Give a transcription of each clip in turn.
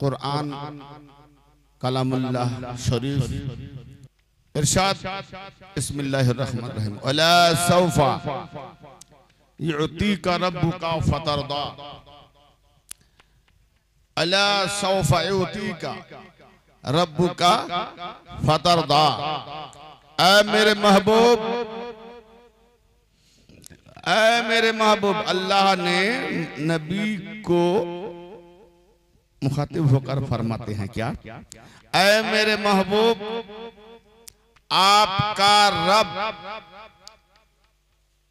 कुरान कलामुल्लाह शरीफ इरशाद बिस्मिल्लाहिर्रहमानिर्रहीम अला सौफा युतीका रब्बुका फतरदा अला सौफा युतीका रब्बुका फतरदा ए मेरे महबूब ए मेरे महबूब अल्लाह ने नबी को मुखातिब होकर फरमाते हैं क्या ऐ मेरे महबूब आपका रब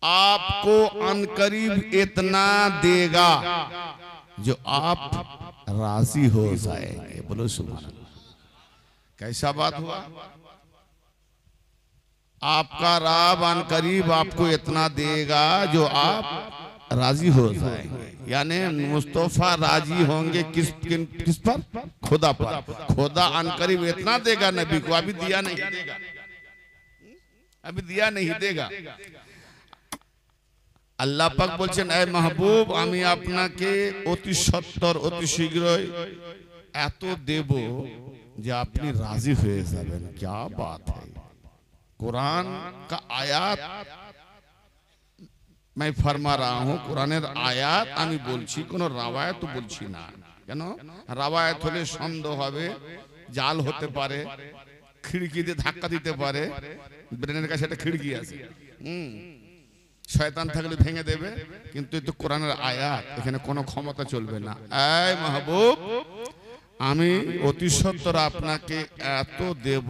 आपको अनकरीब इतना देगा जो आप राजी हो जाएंगे बोलो सुबह कैसा बात हुआ आपका राब अन करीब आपको इतना देगा जो आप राजी हो जाएंगे यानी मुस्तफ़ा राजी होंगे किस किन किस पर खुदा पर खुदा अनकरीब इतना देगा नबी को अभी दिया नहीं देगा अभी दिया नहीं देगा अल्लाह पक বলছেন महबूब মাহবুব अपना के अति सत्तर अति शीघ्र एत देव जो আপনি राजी हो যাবেন क्या बात है कुरान का आयात मैं फरमा रहा কোরআনের আয়াত আমি বলছি কোন রাবায়াত বলছি না কেন রাওয়ায়াত হলে সন্দেহ হবে জাল হতে পারে খিড়কিতে ধাক্কা দিতে পারে ব্রেনের কাছে একটা খিড়কি আছে হুম শয়তান থাকলে ভেঙে দেবে কিন্তু এই তো কোরআনের আয়াত এখানে কোনো ক্ষমতা চলবে না এই মাহবুব আমি অতি সত্তর আপনাকে এত দেব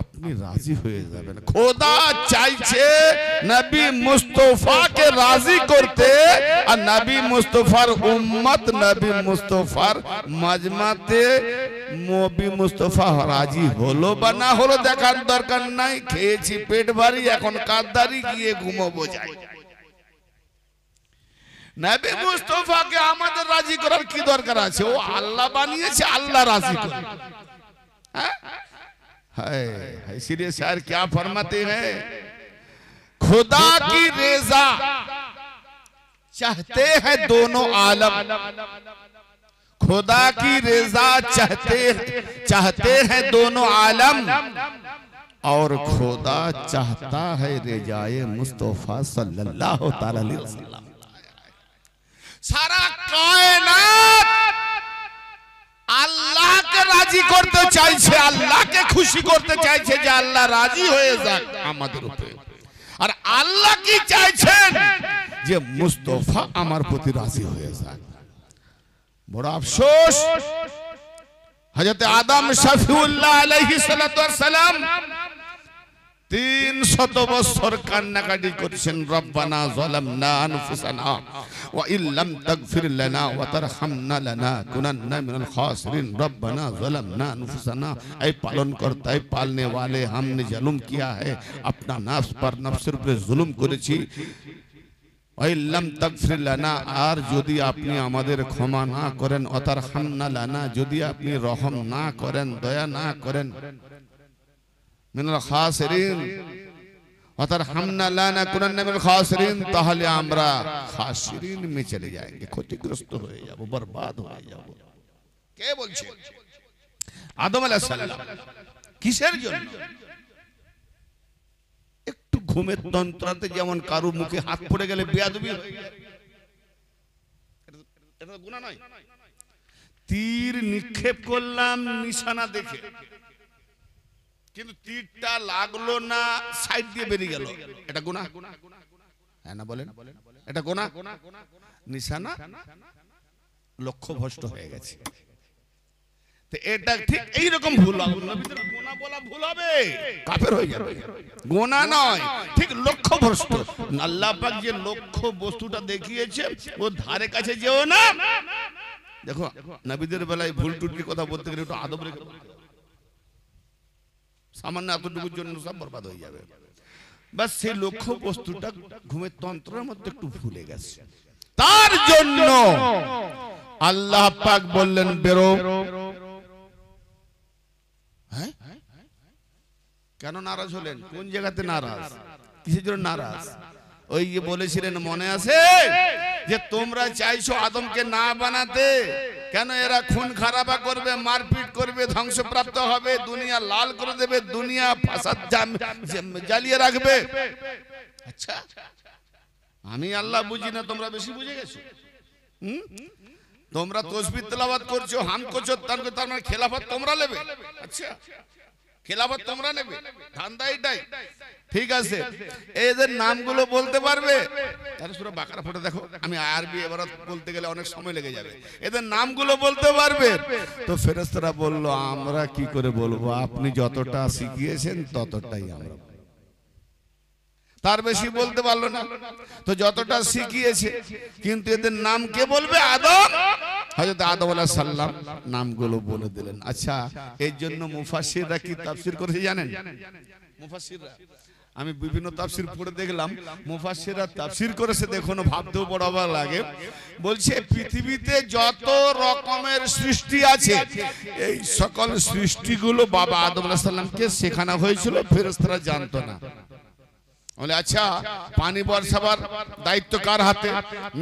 আপনি রাজি হয়ে যাবেন খোদা চাইছে নবী মুস্তফাকে রাজি করতে আর নবী মুস্তফার উম্মত নবী মুস্তফার মাজমাতে নবী মুস্তফা রাজি হলো বা না হলো দেখার দরকার নাই খেয়েছি পেট ভারী এখন কাদ্দারি গিয়ে ঘুমোবো যাই নবী মুস্তফাকে আমাদের রাজি করার কি দরকার আছে ও আল্লাহ বানিয়েছে আল্লাহ রাজি করে হ্যাঁ है शायर क्या फरमाते हैं खुदा की रेजा चाहते हैं दोनों आलम खुदा की रेजा चाहते चाहते हैं दोनों आलम और खुदा चाहता है रेजाए मुस्तफ़ा सल्लल्लाहु अलैहि वसल्लम सारा कायनात আল্লাহকে রাজি করতে চাইছে আল্লাহকে খুশি করতে চাইছে যে আল্লাহ রাজি হয়ে যাক আমাদের উপরে আর আল্লাহ কি চাইছেন যে মুস্তফা আমার প্রতি রাজি হয়ে যাক বড় আফসোস হজরত আদম শফিউল্লাহ আলাইহিস সালাম তিন শত বছর কান্নাকাটি করছেন রব্বানা জলামনা আনফুসানা ওয়া ইল্লাম তাগফির লানা ওয়া তারহামনা লানা কুনান্না মিনাল খাসিরিন রব্বানা জলামনা আনফুসানা এই পালন কর্তা এই পালনে वाले हमने जुल्म किया है अपना नफ्स पर नफ्সের উপরে জুলুম করেছি লানা আর যদি আপনি আমাদের ক্ষমা না করেন অতার হান্না লানা যদি আপনি রহম না করেন দয়া না করেন মিনাল খাসিরিন অর্থাৎ হামনা লানা কুনান মিনাল খাসিরিন তাহলে আমরা খাসিরিন মে চলে যাएंगे ক্ষতিগ্রস্ত হয়ে যাব बर्बाद হয়ে যাব কে বলছে আদম আলাইহিস সালাম কিসের জন্য একটু ঘুমের তন্ত্রাতে যেমন কারু মুখে হাত পড়ে গেলে বেয়াদবি এটা গুণা নয় তীর নিক্ষেপ করলাম নিশানা দেখে কিন্তু তীরটা লাগলো না সাইড দিয়ে বেরিয়ে গেল এটা গোনা হ্যাঁ না বলেন এটা গোনা নিশানা লক্ষ্য ভ্রষ্ট হয়ে গেছে তো এটা ঠিক এই রকম ভুল হবে গোনা ভুল হবে হয়ে যাবে গোনা নয় ঠিক লক্ষ্য ভ্রষ্ট আল্লাহ যে লক্ষ্য বস্তুটা দেখিয়েছে ও ধারে কাছে যেও না দেখো নবীদের বেলায় ভুল টুটির কথা বলতে গেলে একটু আদব রেখে সামান্য এতটুকুর জন্য সব বরবাদ হয়ে যাবে বা সেই লক্ষ্য বস্তুটা ঘুমের তন্ত্রের মধ্যে একটু ভুলে গেছে তার জন্য আল্লাহ পাক বললেন বেরো হ্যাঁ কেন নারাজ হলেন কোন জায়গাতে নারাজ কিসের জন্য নারাজ ওই গিয়ে বলেছিলেন মনে আছে যে তোমরা চাইছো আদমকে না বানাতে কেন এরা খুন খারাপা করবে মারপিট করবে ধ্বংসপ্রাপ্ত হবে দুনিয়া লাল করে দেবে দুনিয়া ফাসাদ জ্বালিয়ে রাখবে আচ্ছা আমি আল্লাহ বুঝি না তোমরা বেশি বুঝে গেছো তোমরা তসবি তেলাবাদ করছো হাম করছো তার মানে খেলাফত তোমরা নেবে আচ্ছা খেলাফত তোমরা নেবে ধান্দা এটাই ঠিক আছে এদের নামগুলো বলতে পারবে তাহলে সুরা বাঁকার দেখো আমি আরবি এবার বলতে গেলে অনেক সময় লেগে যাবে এদের নামগুলো বলতে পারবে তো ফেরেস্তারা বলল আমরা কি করে বলবো আপনি যতটা শিখিয়েছেন ততটাই আমরা তার বেশি বলতে পারলো না তো যতটা শিখিয়েছে কিন্তু এদের নাম কে বলবে আদম হজরত আদম আলাহ সাল্লাম নামগুলো বলে দিলেন আচ্ছা, আচ্ছা এর জন্য মুফাসিররা কি তাফসির করেছে জানেন মুফাসিররা আমি বিভিন্ন তাফসির পড়ে দেখলাম মুফাসিররা তাফসির করেছে দেখুন ভাবতেও বরাবর লাগে বলছে পৃথিবীতে যত রকমের সৃষ্টি আছে এই সকল সৃষ্টিগুলো বাবা আদম আলাহ সাল্লামকে শেখানো হয়েছিল ফেরস্তরা জানতো না বলে আচ্ছা পানি বর্ষাবার দায়িত্ব কার হাতে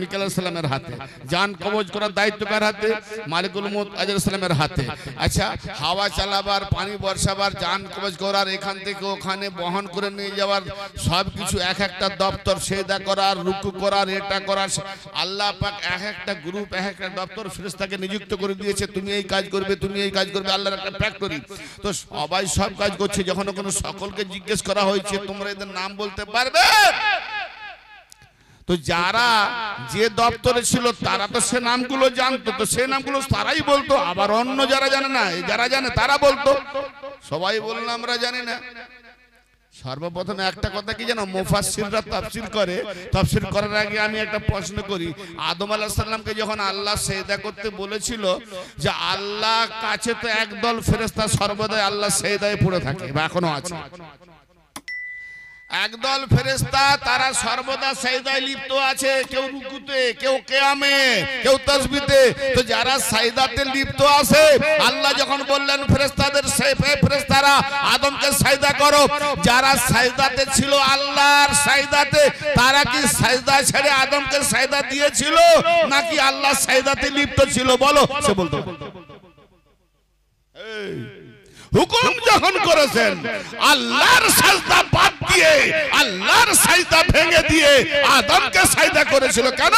মিকেল সালামের হাতে যান কবজ করার দায়িত্ব কার হাতে মালিকুল মুদ আজর হাতে আচ্ছা হাওয়া চালাবার পানি বর্ষাবার যান কবজ করার এখান থেকে ওখানে বহন করে নিয়ে যাওয়ার সব কিছু এক একটা দপ্তর সেদা করার রুকু করার এটা করার আল্লাহ পাক এক একটা গ্রুপ এক একটা দপ্তর ফেরেস্তাকে নিযুক্ত করে দিয়েছে তুমি এই কাজ করবে তুমি এই কাজ করবে আল্লাহর একটা ফ্যাক্টরি তো সবাই সব কাজ করছে যখন কোনো সকলকে জিজ্ঞেস করা হয়েছে তোমরা এদের নাম বলতে করতে পারবে তো যারা যে দপ্তরে ছিল তারা তো সে নামগুলো জানতো তো সে নামগুলো তারাই বলতো আবার অন্য যারা জানে না যারা জানে তারা বলতো সবাই বললো আমরা জানি না সর্বপ্রথমে একটা কথা কি জানো মুফাসসিররা তাফসীর করে তাফসীর করার আগে আমি একটা প্রশ্ন করি আদম আলাইহিস সালামকে যখন আল্লাহ সেজদা করতে বলেছিল যে আল্লাহ কাছে তো একদল ফেরেশতা সর্বদাই আল্লাহ সেজদায় পড়ে থাকে বা এখনো আছে একদল ফেরেস্তা তারা সর্বদা সাইদায় লিপ্ত আছে কেউ রুকুতে কেউ কেয়ামে কেউ তসবিতে তো যারা সাইদাতে লিপ্ত আছে আল্লাহ যখন বললেন ফেরেস্তাদের ফেরেস্তারা আদমকে সাইদা করো যারা সাইদাতে ছিল আল্লাহর সাইদাতে তারা কি সাইদা ছেড়ে আদমকে সাইদা দিয়েছিল নাকি আল্লাহ সাইদাতে লিপ্ত ছিল বলো সে বলতো এই হুকুম যখন করেছেন আল্লাহর সাজদা বাদ দিয়ে আল্লাহর সাজদা ভেঙে দিয়ে আদমকে সাজদা করেছিল কেন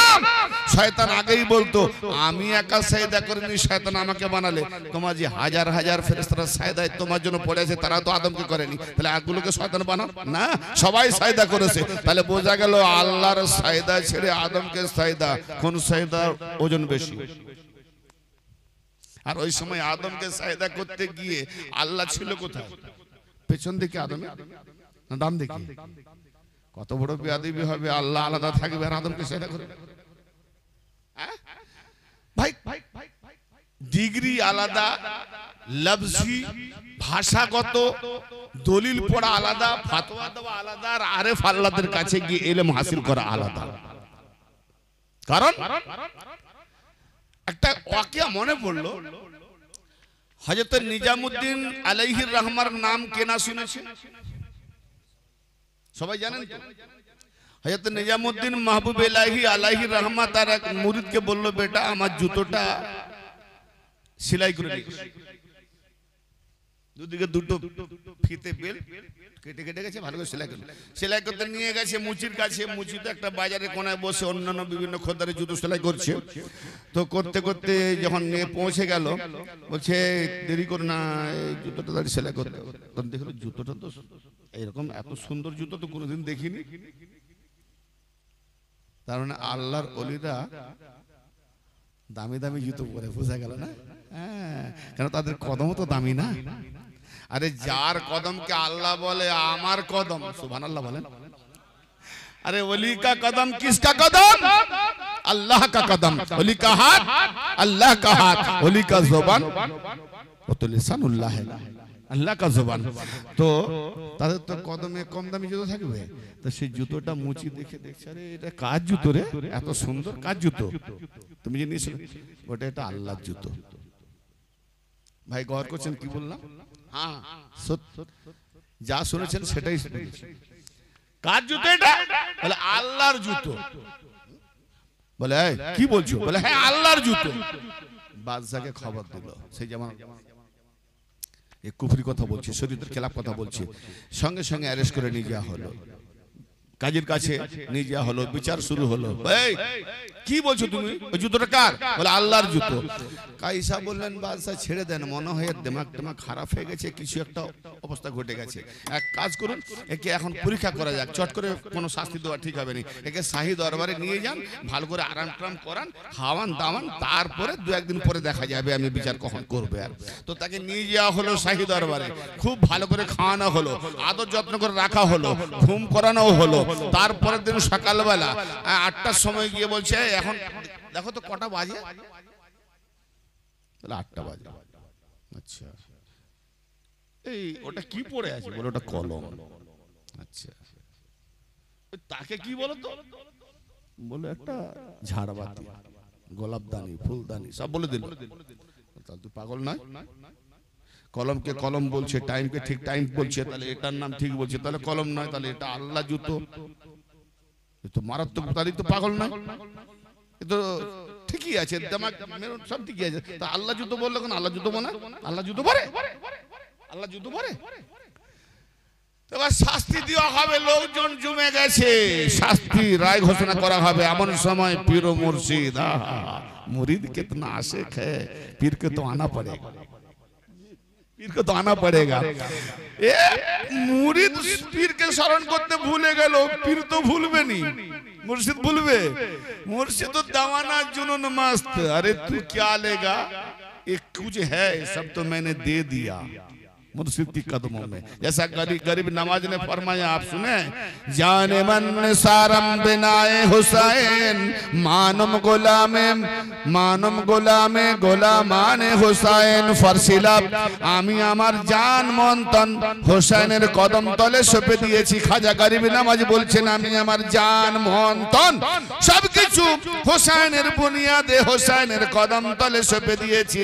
শয়তান আগেই বলতো আমি একা সাজদা করিনি শয়তান আমাকে বানালে তোমার যে হাজার হাজার ফেরেশতারা সাজদায় তোমার জন্য পড়ে আছে তারা তো আদমকে করেনি তাহলে আগুলোকে শয়তান বানাও না সবাই সাজদা করেছে তাহলে বোঝা গেল আল্লাহর সাজদা ছেড়ে আদমকে সাজদা কোন সাজদার ওজন বেশি আর ওই সময় আদমকে সায়দা করতে গিয়ে আল্লাহ ছিল কোথায় পেছন দিকে আদমে না ডান দিকে কত বড় বেয়াদবি হবে আল্লাহ আলাদা থাকবে আর আদমকে সায়দা করবে হ্যাঁ? ভাই ডিগ্রি আলাদা লবজি ভাষাগত দলিল পড়া আলাদা ফাতোয়া দেওয়া আলাদা আর আরেফ আল্লাহদের কাছে গিয়ে এলেম হাসিল করা আলাদা কারণ একটা ওয়াকিয়া মনে পড়লো হজরত নিজামুদ্দিন আলাইহির রহমার নাম কেনা শুনেছে সবাই জানেন হজরত নিজামুদ্দিন মাহবুব এলাহি আলাহি রহমা তার এক মুরিদকে বললো বেটা আমার জুতোটা সেলাই করে রেখেছে দুদিকে দুটো ফিতে বেল কেটে কেটে গেছে ভালো করে সেলাই করলো সেলাই করতে নিয়ে গেছে মুচির কাছে মুচি তো একটা বাজারে কোনায় বসে অন্যান্য বিভিন্ন খদ্দারে জুতো সেলাই করছে তো করতে করতে যখন নিয়ে পৌঁছে গেল বলছে দেরি করে না জুতোটা তাদের সেলাই করতে তখন দেখলো জুতোটা তো এরকম এত সুন্দর জুতো তো কোনোদিন দেখিনি তার মানে আল্লাহর অলিরা দামি দামি জুতো পরে বোঝা গেল না হ্যাঁ কেন তাদের কদমও তো দামি না আরে যার কদমকে আল্লাহ বলে আমার কদম সুবান আল্লাহ বলেন अरे वली কদম কিসকা কদম আল্লাহ কা কদম कदम वली का हाथ अल्लाह का हाथ আল্লাহ কা জবান তো তাদের তো কদমে কম দামি জুতো থাকবে তো সেই জুতোটা মুচি দেখে দেখছে আরে এটা কার জুতো রে এত সুন্দর কার জুতো তুমি যে ওটা এটা আল্লাহর জুতো ভাই গর করছেন কি বললাম যা শুনেছেন সেটাই কার জুতো এটা বলে আল্লাহর জুতো বলে কি বলছো বলে হ্যাঁ আল্লাহর জুতো বাদশাকে খবর দিল সেই যেমন কুফরি কথা বলছে শরীরের খেলাপ কথা বলছে সঙ্গে সঙ্গে অ্যারেস্ট করে নিয়ে যাওয়া হলো কাজের কাছে নিয়ে যাওয়া হলো বিচার শুরু হলো কি বলছো তুমি জুতোটা কার বলে আল্লাহর জুতো কাইসা বললেন বাদশাহ ছেড়ে দেন মনে হয় দেমাক টেমাক খারাপ হয়ে গেছে কিছু একটা অবস্থা ঘটে গেছে এক কাজ করুন একে এখন পরীক্ষা করা যাক চট করে কোনো শাস্তি দেওয়া ঠিক হবে না একে শাহি দরবারে নিয়ে যান ভালো করে আরাম টারাম করান খাওয়ান দাওয়ান তারপরে দু একদিন পরে দেখা যাবে আমি বিচার কখন করবে আর তো তাকে নিয়ে যাওয়া হলো শাহি দরবারে খুব ভালো করে খাওয়ানো হলো আদর যত্ন করে রাখা হলো ঘুম করানো হলো তারপরের দিন সকালবেলা আটটার সময় গিয়ে বলছে এখন দেখো তো কটা বাজে আটটা বাজে আচ্ছা এই ওটা কি পড়ে আছে বলে ওটা কলম আচ্ছা তাকে কি বলতো বলে একটা ঝাড়বাতি গোলাপদানি ফুলদানি সব বলে দিল তাহলে তুই পাগল নয় কলমকে কলম বলছে টাইমকে ঠিক টাইম বলছে তাহলে এটার নাম ঠিক বলছে তাহলে কলম নয় তাহলে এটা আল্লাহ জুতো তো মারাত্মক তাহলে তো পাগল না ঠিকই আছে সব ঠিকই আছে তা আল্লাহ জুতো বললো আল্লাহ জুতো মনে আল্লাহ জুতো পরে আল্লাহ জুতো পরে শাস্তি দেওয়া হবে লোকজন জমে গেছে শাস্তি রায় ঘোষণা করা হবে এমন সময় পীর মুর্শিদ মুরিদ কেতনা আসে খে পীরকে তো আনা পড়ে পীর কে তো আনা পড়েগা এ মুরিদ পীর কে স্মরণ করতে ভুলে গেল पीर तो ভুলবে नहीं मुर्शिद भूलवे मुर्शिद तो दवाना जुनून मस्त अरे तू क्या लेगा एक कुछ है सब तो मैंने दे दिया मुर्शिद की कदमों में जैसा गरीब गरीब नवाज ने फरमाया आप सुने जाने मन सारम बिनाए हुसैन मानम गुलाम मानम গোলামে গোলামানে হোসাইন ফরসিলাব আমি আমার জান মন তন হোসাইনের কদম তলে সঁপে দিয়েছি খাজা গরিব নামাজ বলছেন আমি আমার জান মন তন সবকিছু হোসাইনের বুনিয়াদে হোসাইনের কদম তলে সঁপে দিয়েছি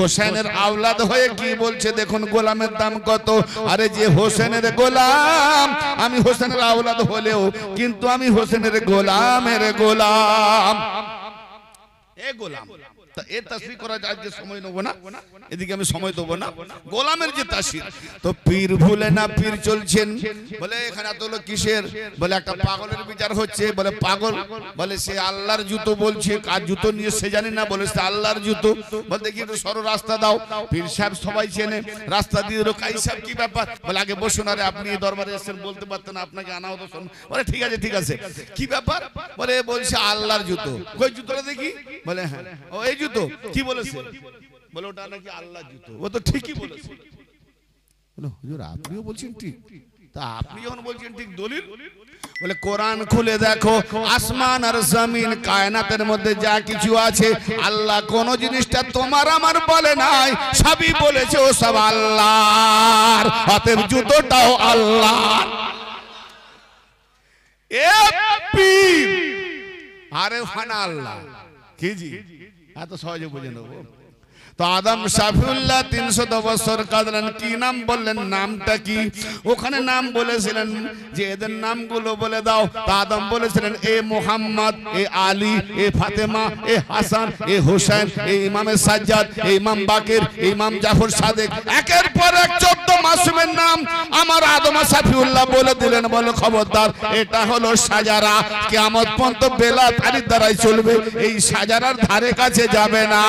হোসাইনের আওলাদ হয়ে কি বলছে দেখুন গোলামের সোনার দাম কত আরে যে হোসেনের গোলাম আমি হোসেনের আওলাদ হলেও কিন্তু আমি হোসেনের গোলামের গোলাম এ গোলাম তা এ করা সময় নেবো না এদিকে আমি সময় দেবো না গোলামের যে তাসির তো পীর ভুলে না পীর চলছেন বলে এখানে এত কিসের বলে একটা পাগলের বিচার হচ্ছে বলে পাগল বলে সে আল্লাহর জুতো বলছে কার জুতো নিয়ে সে জানে না বলে সে আল্লাহর জুতো বলতে কি একটু সরো রাস্তা দাও পীর সাহেব সবাই চেনে রাস্তা দিয়ে দিলো কাই সাহেব কি ব্যাপার বলে আগে বসুন আরে আপনি দরবারে এসেছেন বলতে পারতেন আপনাকে আনা হতো বলে ঠিক আছে ঠিক আছে কি ব্যাপার বলে বলছে আল্লাহর জুতো কই জুতোটা দেখি বলে হ্যাঁ ওই জুতো কি বলেছে বলে ওটা নাকি আল্লাহ জুতো ও তো ঠিকই বলেছে হুজুর আপনিও বলছেন ঠিক তা আপনি যখন বলছেন ঠিক দলিল বলে কোরআন খুলে দেখো আসমান আর জমিন কায়নাতের মধ্যে যা কিছু আছে আল্লাহ কোন জিনিসটা তোমার আমার বলে নাই সবই বলেছে ও সব আল্লাহর হাতের জুতোটাও আল্লাহ এ পি আরে ফানা আল্লাহ কি জি આ તો સો જેવું ભજન তো আদম সাফিউল্লাহ তিনশত বছর কাঁদলেন কি নাম বললেন নামটা কি ওখানে নাম বলেছিলেন যে এদের নামগুলো বলে দাও তা আদম বলেছিলেন এ মোহাম্মদ এ আলী এ ফাতেমা এ হাসান এ হোসেন এ ইমামে সাজ্জাদ এ ইমাম বাকের এ ইমাম জাফর সাদেক একের পর এক চোদ্দ মাসুমের নাম আমার আদম সাফিউল্লাহ বলে দিলেন বলে খবরদার এটা হলো সাজারা কেমন পর্যন্ত বেলা তারির দ্বারাই চলবে এই সাজারার ধারে কাছে যাবে না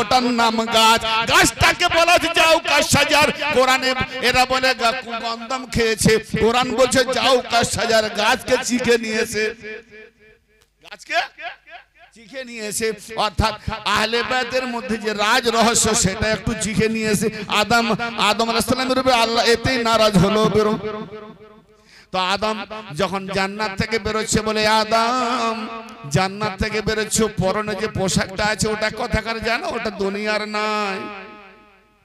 ওটার নাম আম গাছ গাছটাকে বলা হচ্ছে যাও কাজ সাজার কোরআনে এরা বলে গন্দম খেয়েছে কোরআন বলছে যাও কাজ সাজার গাছকে চিখে নিয়েছে গাছকে নিয়েছে অর্থাৎ মধ্যে যে রাজ রহস্য সেটা একটু চিখে নিয়েছে আদম আদম আলাইহিস রূপে আল্লাহ এতেই নারাজ হলো বেরো তো আদম যখন জান্নাত থেকে বেরোচ্ছে বলে আদম জান্নাত থেকে বেরোচ্ছো পরনে যে পোশাকটা আছে ওটা কথাকার জানো ওটা দুনিয়ার নাই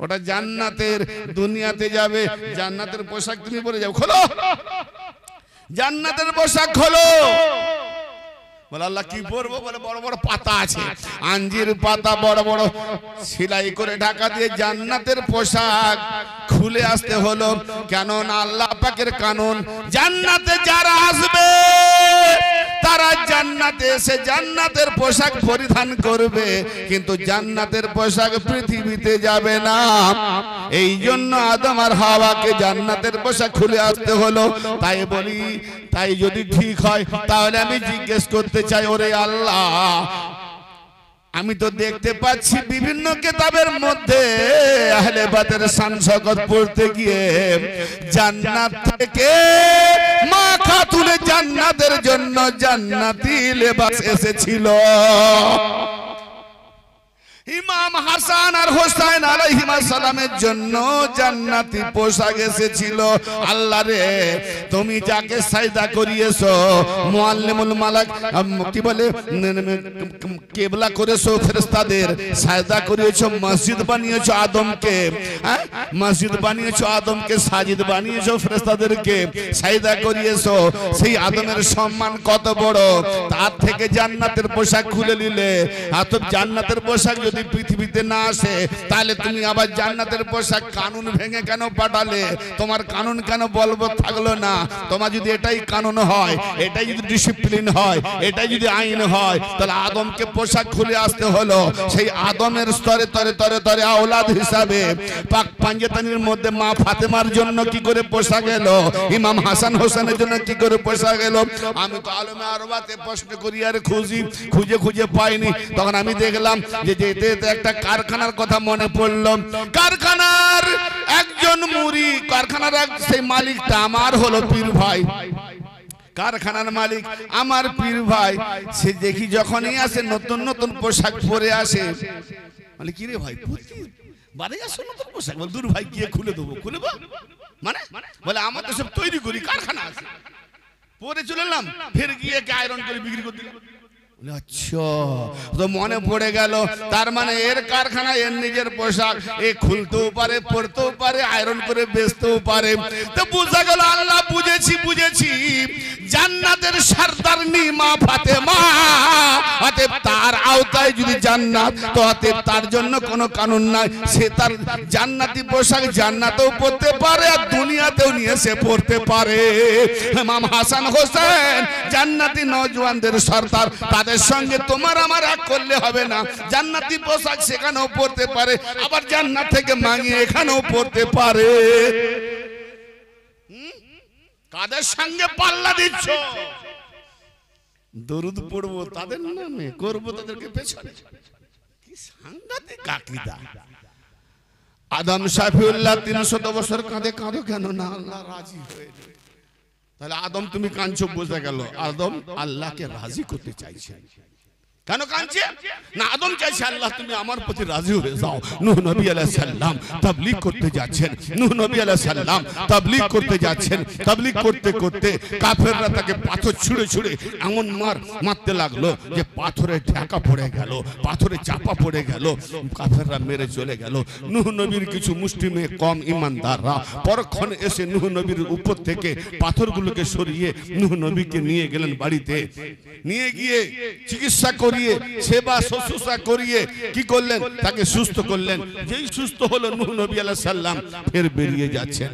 ওটা জান্নাতের দুনিয়াতে যাবে জান্নাতের পোশাক তুমি পরে যাও খোলো জান্নাতের পোশাক খোলো বলে আল্লাহ কি পরবো বলে বড় বড় পাতা আছে আঞ্জির পাতা বড় বড় সেলাই করে ঢাকা দিয়ে জান্নাতের পোশাক খুলে আসতে হলো কেননা আল্লাহ পাকের কানুন জান্নাতে যারা আসবে তারা জান্নাতে এসে জান্নাতের পোশাক পরিধান করবে কিন্তু জান্নাতের পোশাক পৃথিবীতে যাবে না এই জন্য আদম আর হাওয়াকে জান্নাতের পোশাক খুলে আসতে হলো তাই বলি তাই যদি ঠিক হয় তাহলে আমি জিজ্ঞেস করতে চাই ওরে আল্লাহ আমি তো দেখতে পাচ্ছি বিভিন্ন কেতাবের মধ্যে আহলে বাদের সানসগত পড়তে গিয়ে জান্নাত থেকে মা খাতুনে জান্নাতের জন্য জান্নাতি লেবাস এসেছিল ইমাম হাসান আর হোসাইন আলাইহিমাস সালামের জন্য জান্নাতি পোশাক এসেছিল আল্লাহ রে তুমি যাকে সাইদা করিয়েছো মুআল্লিমুল মালাক কি বলে কেবলা করেছো ফেরেশতাদের সাইদা করিয়েছো মসজিদ বানিয়েছো আদমকে হ্যাঁ মসজিদ বানিয়েছো আদমকে সাজিদ বানিয়েছো ফেরেশতাদেরকে সাইদা করিয়েছো সেই আদমের সম্মান কত বড় তার থেকে জান্নাতের পোশাক খুলে নিলে আর জান্নাতের পোশাক যদি পৃথিবীতে না আসে তাহলে তুমি আবার জান্নাতের পোশাক কানুন ভেঙে কেন পাঠালে তোমার কানুন কেন বলব থাকলো না তোমার যদি এটাই কানুন হয় এটাই যদি ডিসিপ্লিন হয় এটাই যদি আইন হয় তাহলে আদমকে পোশাক খুলে আসতে হলো সেই আদমের স্তরে তরে তরে তরে আওলাদ হিসাবে পাক পাঞ্জেতানির মধ্যে মা ফাতেমার জন্য কি করে পোশাক এলো ইমাম হাসান হোসেনের জন্য কি করে পোশাক এলো আমি তো আলমে আরবাতে প্রশ্ন করি আর খুঁজি খুঁজে খুঁজে পাইনি তখন আমি দেখলাম যে যেতে যেতে একটা কারখানার কথা মনে পড়ল কারখানার একজন মুড়ি কারখানার সেই মালিকটা আমার হলো পীর ভাই কারখানার মালিক আমার পীর ভাই সে দেখি যখনই আসে নতুন নতুন পোশাক পরে আসে মানে কি রে ভাই বারে আসো নতুন পোশাক বল দূর ভাই গিয়ে খুলে দেবো খুলে মানে বলে আমার তো সব তৈরি করি কারখানা আছে পরে চলে এলাম ফের গিয়ে আয়রন করে বিক্রি করতে আচ্ছা। মনে পড়ে গেল তার মানে এর কারখানা এর নিজের পোশাক এ খুলতেও পারে পড়তেও পারে আয়রন করে বেচতেও পারে তো বুঝা গেল আল্লাহ বুঝেছি বুঝেছি জান্নাতের সারদার নিমা ফাতে অতএব তার আওতায় যদি জান্নাত তো তার জন্য কোনো কানুন নাই সে তার জান্নাতি পোশাক জান্নাতেও পড়তে পারে আর দুনিয়াতেও নিয়ে সে পড়তে পারে ইমাম হাসান হোসেন জান্নাতি সর্দার তার তাদের সঙ্গে তোমার আমার এক করলে হবে না জান্নাতি পোশাক সেখানেও পড়তে পারে আবার জান্নাত থেকে মাঙিয়ে এখানেও পড়তে পারে কাদের সঙ্গে পাল্লা দিচ্ছ দরুদ পড়বো তাদের নামে করবো তাদেরকে পেছনে কি সাংঘাতিক কাকিদা আদম সাফিউল্লাহ তিনশত বছর কাঁধে কাঁদো কেন না আল্লাহ রাজি হয়ে তাহলে আদম তুমি কাঞ্চ বোঝা গেল আদম আল্লাহকে রাজি করতে চাইছেন কেন কাঁদছে না আদম চাইছে আল্লাহ তুমি আমার প্রতি রাজি হয়ে যাও নবী করতে যাচ্ছেন নবী করতে যাচ্ছেন করতে করতে কাফেররা তাকে পাথর ছুঁড়ে ছুঁড়ে এমন মার মারতে লাগলো যে পাথরে ঢাকা পড়ে গেল পাথরে চাপা পড়ে গেল কাফেররা মেরে চলে গেল নবীর কিছু কম ইমানদাররা পরক্ষণ এসে নূহ নবীর উপর থেকে পাথরগুলোকে সরিয়ে নূহ নবীকে নিয়ে গেলেন বাড়িতে নিয়ে গিয়ে চিকিৎসা করে করিয়ে সেবা শুশ্রূষা করিয়ে কি করলেন তাকে সুস্থ করলেন যেই সুস্থ হলো নূর নবী আলাহ সাল্লাম ফের বেরিয়ে যাচ্ছেন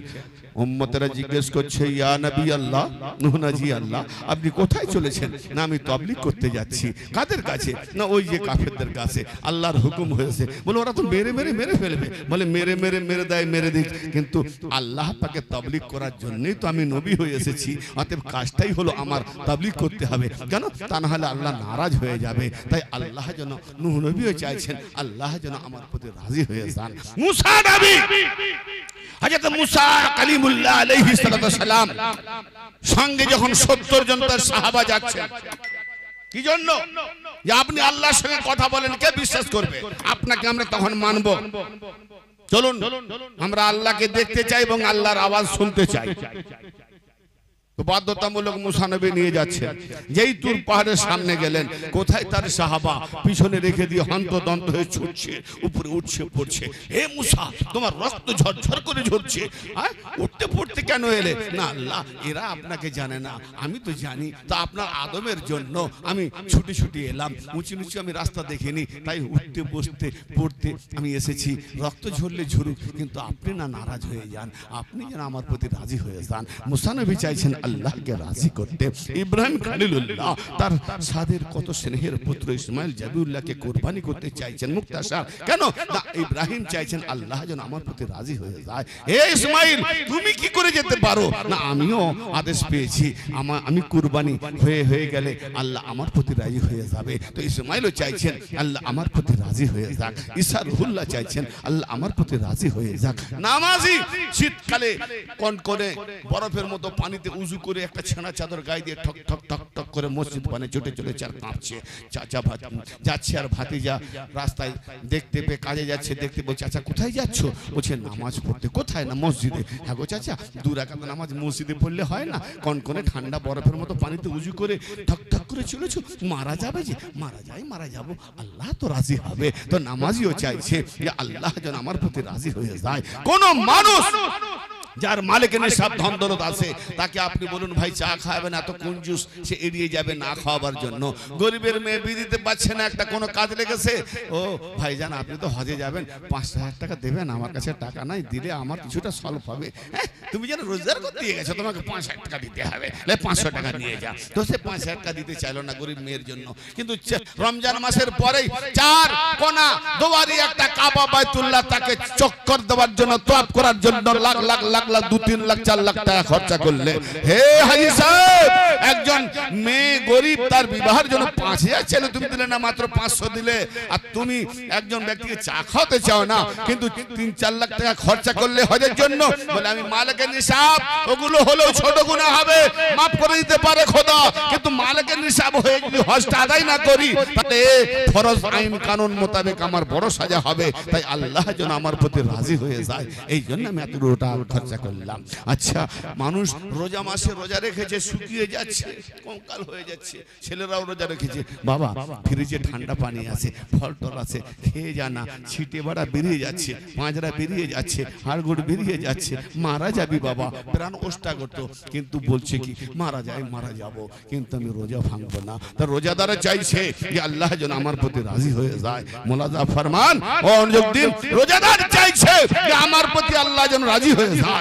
উম্মতেরা জিজ্ঞেস করছে ইয়া নবী আল্লাহ নুহনাজি আল্লাহ আপনি কোথায় চলেছেন না আমি তবলিক করতে যাচ্ছি কাদের কাছে না ওই যে কাফেরদের কাছে আল্লাহর হুকুম হয়েছে বলে ওরা তো মেরে মেরে মেরে ফেলবে বলে মেরে মেরে মেরে দেয় মেরে দিক কিন্তু আল্লাহ পাকে তবলিক করার জন্যই তো আমি নবী হয়ে এসেছি অতএব কাজটাই হলো আমার তবলিক করতে হবে কেন তা না হলে আল্লাহ নারাজ হয়ে যাবে তাই আল্লাহ যেন নুহ নবীও চাইছেন আল্লাহ যেন আমার প্রতি রাজি হয়ে যান মুসা নবী হাজরত মুসা কালিম ইব্রাহিমুল্লাহ আলহি সালাম সঙ্গে যখন সত্তর জন তার সাহাবা যাচ্ছেন কি জন্য যে আপনি আল্লাহর সঙ্গে কথা বলেন কে বিশ্বাস করবে আপনাকে আমরা তখন মানব চলুন আমরা আল্লাহকে দেখতে চাই এবং আল্লাহর আওয়াজ শুনতে চাই তো বাধ্যতামূলক মুসানবী নিয়ে যাচ্ছে যেই তুর পাহাড়ের সামনে গেলেন কোথায় তার সাহাবা পিছনে রেখে দিয়ে হন্ত দন্ত হয়ে ছুটছে উপরে উঠছে পড়ছে হে মুসা তোমার রক্ত ঝরঝর করে ঝরছে হ্যাঁ উঠতে পড়তে কেন এলে না আল্লাহ এরা আপনাকে জানে না আমি তো জানি তা আপনার আদমের জন্য আমি ছুটি ছুটি এলাম উঁচু নিচু আমি রাস্তা দেখিনি তাই উঠতে বসতে পড়তে আমি এসেছি রক্ত ঝরলে ঝরুক কিন্তু আপনি না নারাজ হয়ে যান আপনি যেন আমার প্রতি রাজি হয়ে যান মুসানবি চাইছেন আল্লাহ আল্লাহকে রাজি করতে ইব্রাহিম খালিলুল্লাহ তার সাদের কত স্নেহের পুত্র ইসমাইল জাবিউল্লাহকে কোরবানি করতে চাইছেন মুক্তাশা কেন ইব্রাহিম চাইছেন আল্লাহ যেন আমার প্রতি রাজি হয়ে যায় হে ইসমাইল তুমি কি করে যেতে পারো না আমিও আদেশ পেয়েছি আমার আমি কুরবানি হয়ে হয়ে গেলে আল্লাহ আমার প্রতি রাজি হয়ে যাবে তো ইসমাইলও চাইছেন আল্লাহ আমার প্রতি রাজি হয়ে যাক ঈশা রহুল্লাহ চাইছেন আল্লাহ আমার প্রতি রাজি হয়ে যাক নামাজি শীতকালে কনকনে বরফের মতো পানিতে উজু করে একটা ছেঁড়া চাদর গায়ে দিয়ে ঠক ঠক ঠক ঠক করে মসজিদ পানে চটে চলেছে আর কাঁপছে চাচা ভাত যাচ্ছে আর ভাতিজা রাস্তায় দেখতে পেয়ে কাজে যাচ্ছে দেখতে পেয়ে চাচা আচ্ছা, কোথায় যাচ্ছ বলছে নামাজ পড়তে কোথায় না মসজিদে হ্যাঁ গো চাচা দু রাখাত নামাজ মসজিদে পড়লে হয় না কনকনে ঠান্ডা বরফের মতো পানিতে উজু করে ঠক ঠক করে চলেছ মারা যাবে যে মারা যায় মারা যাব আল্লাহ তো রাজি হবে তো নামাজিও চাইছে যে আল্লাহ যেন আমার প্রতি রাজি হয়ে যায় কোনো মানুষ যার মালিক মালিকের সব ধন দৌলত আছে তাকে আপনি বলুন ভাই চা খাবেন এত কুঞ্জুস সে এড়িয়ে যাবে না খাওয়াবার জন্য গরিবের মেয়ে বিদিতে পাচ্ছে না একটা কোনো কাজ লেগেছে ও ভাই জান আপনি তো হজে যাবেন পাঁচ হাজার টাকা দেবেন আমার কাছে টাকা নাই দিলে আমার কিছুটা সলভ হবে হ্যাঁ তুমি যেন রোজগার করতে গেছো তোমাকে পাঁচ হাজার টাকা দিতে হবে পাঁচশো টাকা নিয়ে যা তো সে পাঁচ হাজার টাকা দিতে চাইলো না গরিব মেয়ের জন্য কিন্তু রমজান মাসের পরেই চার কোনা দোয়ারি একটা কাবা বাইতুল্লাহ তাকে চক্কর দেওয়ার জন্য তোয়াপ করার জন্য লাখ লাখ লাখ লাখ লাখ দু তিন লাখ চার লাখ টাকা খরচা করলে হে হাজি সাহেব একজন মেয়ে গরিব তার বিবাহের জন্য পাঁচ হাজার ছেলে তুমি দিলে না মাত্র পাঁচশো দিলে আর তুমি একজন ব্যক্তিকে চা খাওয়াতে চাও না কিন্তু তিন চার লাখ টাকা খরচা করলে হজের জন্য বলে আমি মালিকের নিসাব ওগুলো হলেও ছোট গুণা হবে মাফ করে দিতে পারে খোদা কিন্তু মালিকের নিসাব হয়ে যদি হজটা আদায় না করি তাহলে ফরজ আইন কানুন মোতাবেক আমার বড় সাজা হবে তাই আল্লাহ যেন আমার প্রতি রাজি হয়ে যায় এই জন্য আমি এত টাকা খরচা চেষ্টা করলাম আচ্ছা মানুষ রোজা মাসে রোজা রেখেছে শুকিয়ে যাচ্ছে কঙ্কাল হয়ে যাচ্ছে ছেলেরাও রোজা রেখেছে বাবা ফ্রিজে ঠান্ডা পানি আছে ফল টল আছে খেয়ে জানা ছিটে বাড়া বেরিয়ে যাচ্ছে পাঁচরা বেরিয়ে যাচ্ছে হাড়গোড় বেরিয়ে যাচ্ছে মারা যাবি বাবা প্রাণ ওষ্টা করত কিন্তু বলছে কি মারা যায় মারা যাব কিন্তু আমি রোজা ভাঙবো না তা রোজাদারা চাইছে যে আল্লাহ যেন আমার প্রতি রাজি হয়ে যায় মোলাজা ফরমান ও রোজাদার চাইছে যে আমার প্রতি আল্লাহ যেন রাজি হয়ে যায়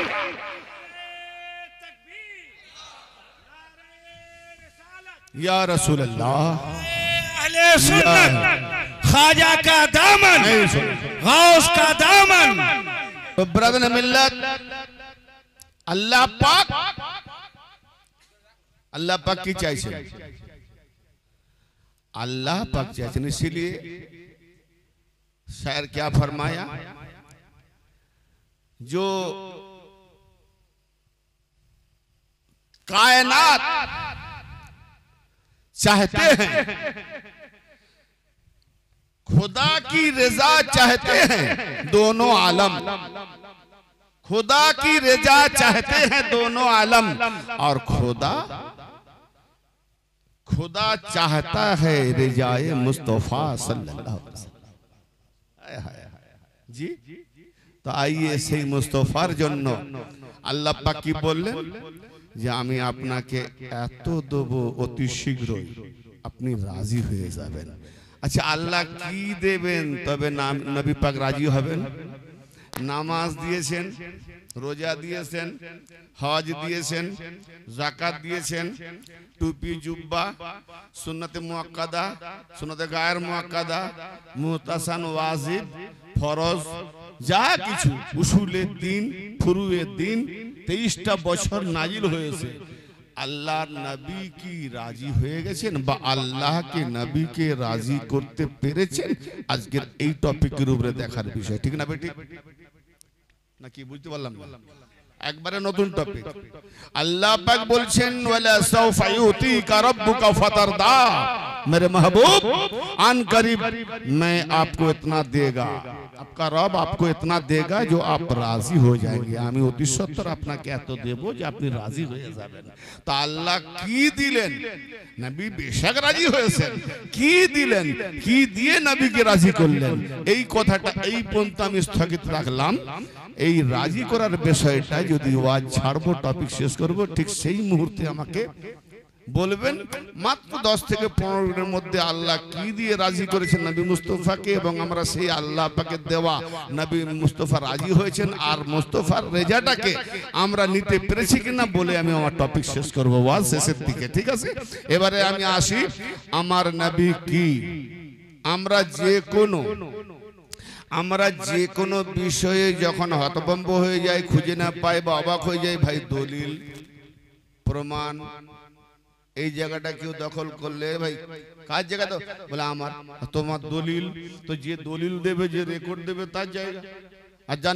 या रसूल अल्लाह खाजा का दामन गौस का दामन तो ब्रदन मिल्लत अल्लाह पाक अल्लाह पाक की चाहिए अल्लाह पाक चाहिए इसीलिए शायर क्या फरमाया जो कायनात चाहते हैं खुदा की रजा चाहते हैं दोनों आलम खुदा की रजा चाहते हैं दोनों आलम और खुदा खुदा चाहता है रजाए मुस्तफ़ा सल्लल्लाहु अलैहि वसल्लम जी তো আইয়ে সেই মুস্তফার জন্য আল্লাহ बोले বললেন যে আমি আপনাকে এত দেবো অতি শীঘ্রই আপনি রাজি হয়ে যাবেন আচ্ছা আল্লাহ কি দেবেন তবে নবী পাক রাজি হবেন নামাজ দিয়েছেন রোজা দিয়েছেন হজ দিয়েছেন জাকাত দিয়েছেন টুপি জুব্বা সুন্নতে মুয়াক্কাদা সুন্নতে গায়ের মুয়াক্কাদা মুহতাসান ওয়াজিব ফরজ যা কিছু উসুলের দিন ফুরুয়ের দিন তেইশটা বছর নাজিল হয়েছে আল্লাহ নবী কি রাজি হয়ে গেছেন বা আল্লাহকে নবীকে রাজি করতে পেরেছেন আজকের এই টপিকের উপরে দেখার বিষয় ঠিক না বেটি নাকি বুঝতে পারলাম না একবারে নতুন টপিক আল্লাহ পাক বলছেন ওয়ালা সাউফা ইউতিকা রাব্বুকা ফাতারদা মেরে মাহবুব আন করিব मैं आपको इतना আপনার রব আপকো এতনা দেগা যে আপ রাজি হয়ে যায় আমি অতি সত্তর আপনাকে এত দেব যে আপনি রাজি হয়ে যাবেন তা আল্লাহ কি দিলেন নবী বেশাক রাজি হয়েছেন কি দিলেন কি দিয়ে নবীকে রাজি করলেন এই কথাটা এই পর্যন্ত আমি স্থগিত রাখলাম এই রাজি করার বিষয়টা যদি ওয়াজ ছাড়বো টপিক শেষ করব ঠিক সেই মুহূর্তে আমাকে বলবেন মাত্র দশ থেকে পনেরো মিনিটের মধ্যে আল্লাহ কি দিয়ে রাজি করেছেন নবী মুস্তফাকে এবং আমরা সেই আল্লাহ পাকে দেওয়া নবী মুস্তফা রাজি হয়েছেন আর মুস্তফার রেজাটাকে আমরা নিতে পেরেছি কিনা বলে আমি আমার টপিক শেষ করবো ওয়াজ শেষের দিকে ঠিক আছে এবারে আমি আসি আমার নবী কি আমরা যে কোনো আমরা যে কোনো বিষয়ে যখন হতভম্ব হয়ে যাই খুঁজে না পাই বা অবাক হয়ে যাই ভাই দলিল প্রমাণ এই জায়গাটা কেউ দখল করলে ভাই কার জায়গা তো বলে আমার তোমার দলিল তো যে দলিল দেবে যে রেকর্ড দেবে তার জায়গা আর যা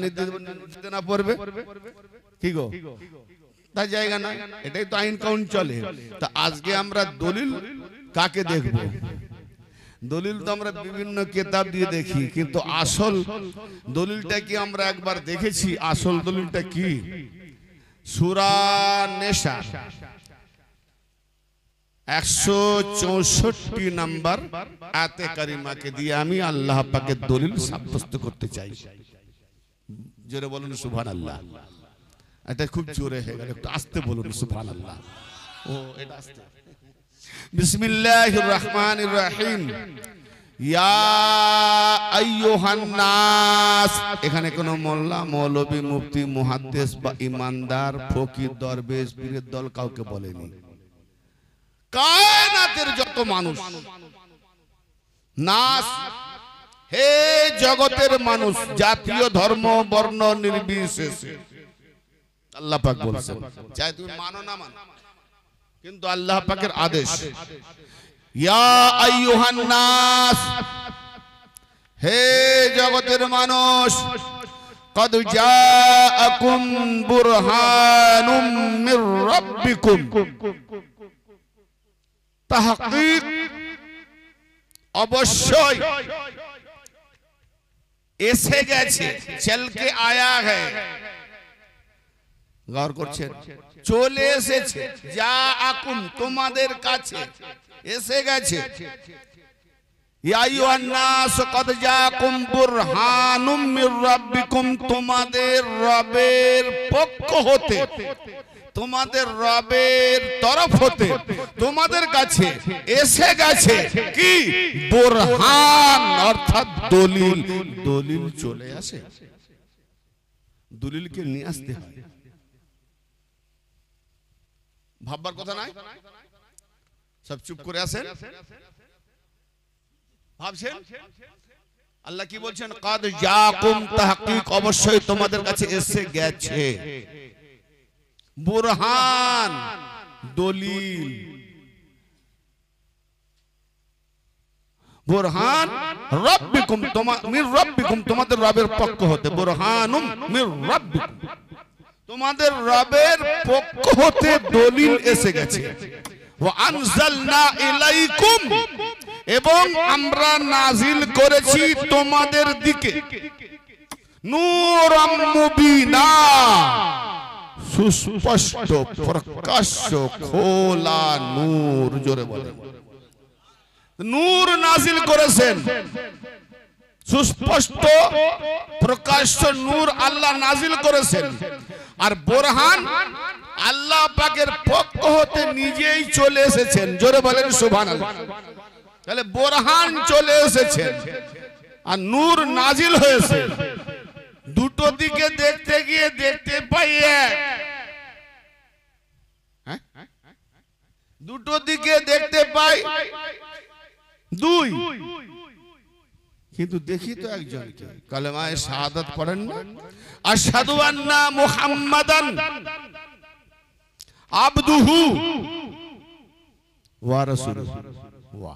না পড়বে কি গো তার জায়গা না এটাই তো আইন কাউন্ট চলে তা আজকে আমরা দলিল কাকে দেখব দলিল তো আমরা বিভিন্ন কেতাব দিয়ে দেখি কিন্তু আসল দলিলটা কি আমরা একবার দেখেছি আসল দলিলটা কি সুরা নেশা একশো চৌষট্টি নাম্বার আতে কারিমাকে দিয়ে আমি আল্লাহ পাকে দলিল সাব্যস্ত করতে চাই জোরে বলুন সুভান আল্লাহ এটা খুব জোরে হয়ে গেল একটু আসতে বলুন সুভান আল্লাহ ও এটা আসতে বিসমিল্লাহির রহমানির রহিম এখানে কোন মোল্লা মৌলবী মুফতি মহাদেশ বা ইমানদার ফকির দরবেশ বীরের দল কাউকে বলেনি কায়নাতের যত মানুষ নাস হে জগতের মানুষ জাতীয় ধর্ম বর্ণ নির্বিশেষে আল্লাহ পাক বলছেন চাই তুমি মানো না মানো কিন্তু আল্লাহ পাকের আদেশ ইয়া আইয়ুহান নাস হে জগতের মানুষ قد جاءكم কুম কুম কুম তাহাকিক অবশ্যই এসে গেছে চলকে আয়া হ্যায় করছেন চলে এসেছে যা আকুম তোমাদের কাছে এসে গেছে তোমাদের রবের পক্ষ হতে তোমাদের রবের তরফ হতে তোমাদের কাছে এসে গেছে কি বোরহান অর্থাৎ দলিল দলিল চলে আসে দলিলকে নিয়ে আসতে হয় ভাববার কথা নাই সব চুপ করে আছেন ভাবছেন আল্লাহ কি বলছেন কাদ জাকুম তাহকিক অবশ্যই তোমাদের কাছে এসে গেছে বুরহান দলিল বুরহান রব্বিকুম তোমা মির রব্বিকুম তোমাদের রবের পক্ষ হতে বুরহানুম মির রব্বিকুম তোমাদের রবের পক্ষ হতে দলিল এসে গেছে ইলাইকুম এবং আমরা নাজিল করেছি তোমাদের দিকে নূর মুবিনা সুস্পষ্ট প্রকাশ্য খোলা নূর জোরে বলে নূর নাজিল করেছেন সুস্পষ্ট প্রকাশ্য নূর আল্লাহ নাজিল করেছেন আর বোরহান আল্লাহ পাকের পক্ষ হতে নিজেই চলে এসেছেন জোরে বলেন সোভান তাহলে বোরহান চলে এসেছেন আর নূর নাজিল হয়েছে দুটো দিকে দেখতে গিয়ে দেখতে পাই হ্যাঁ? দুটো দিকে দেখতে পাই দুই কিন্তু দেখি তো একজন কালেমায় পড়েন না আশহাদু আন্না মুহাম্মাদান আবদুহু ওয়া রাসূলুহু ওয়া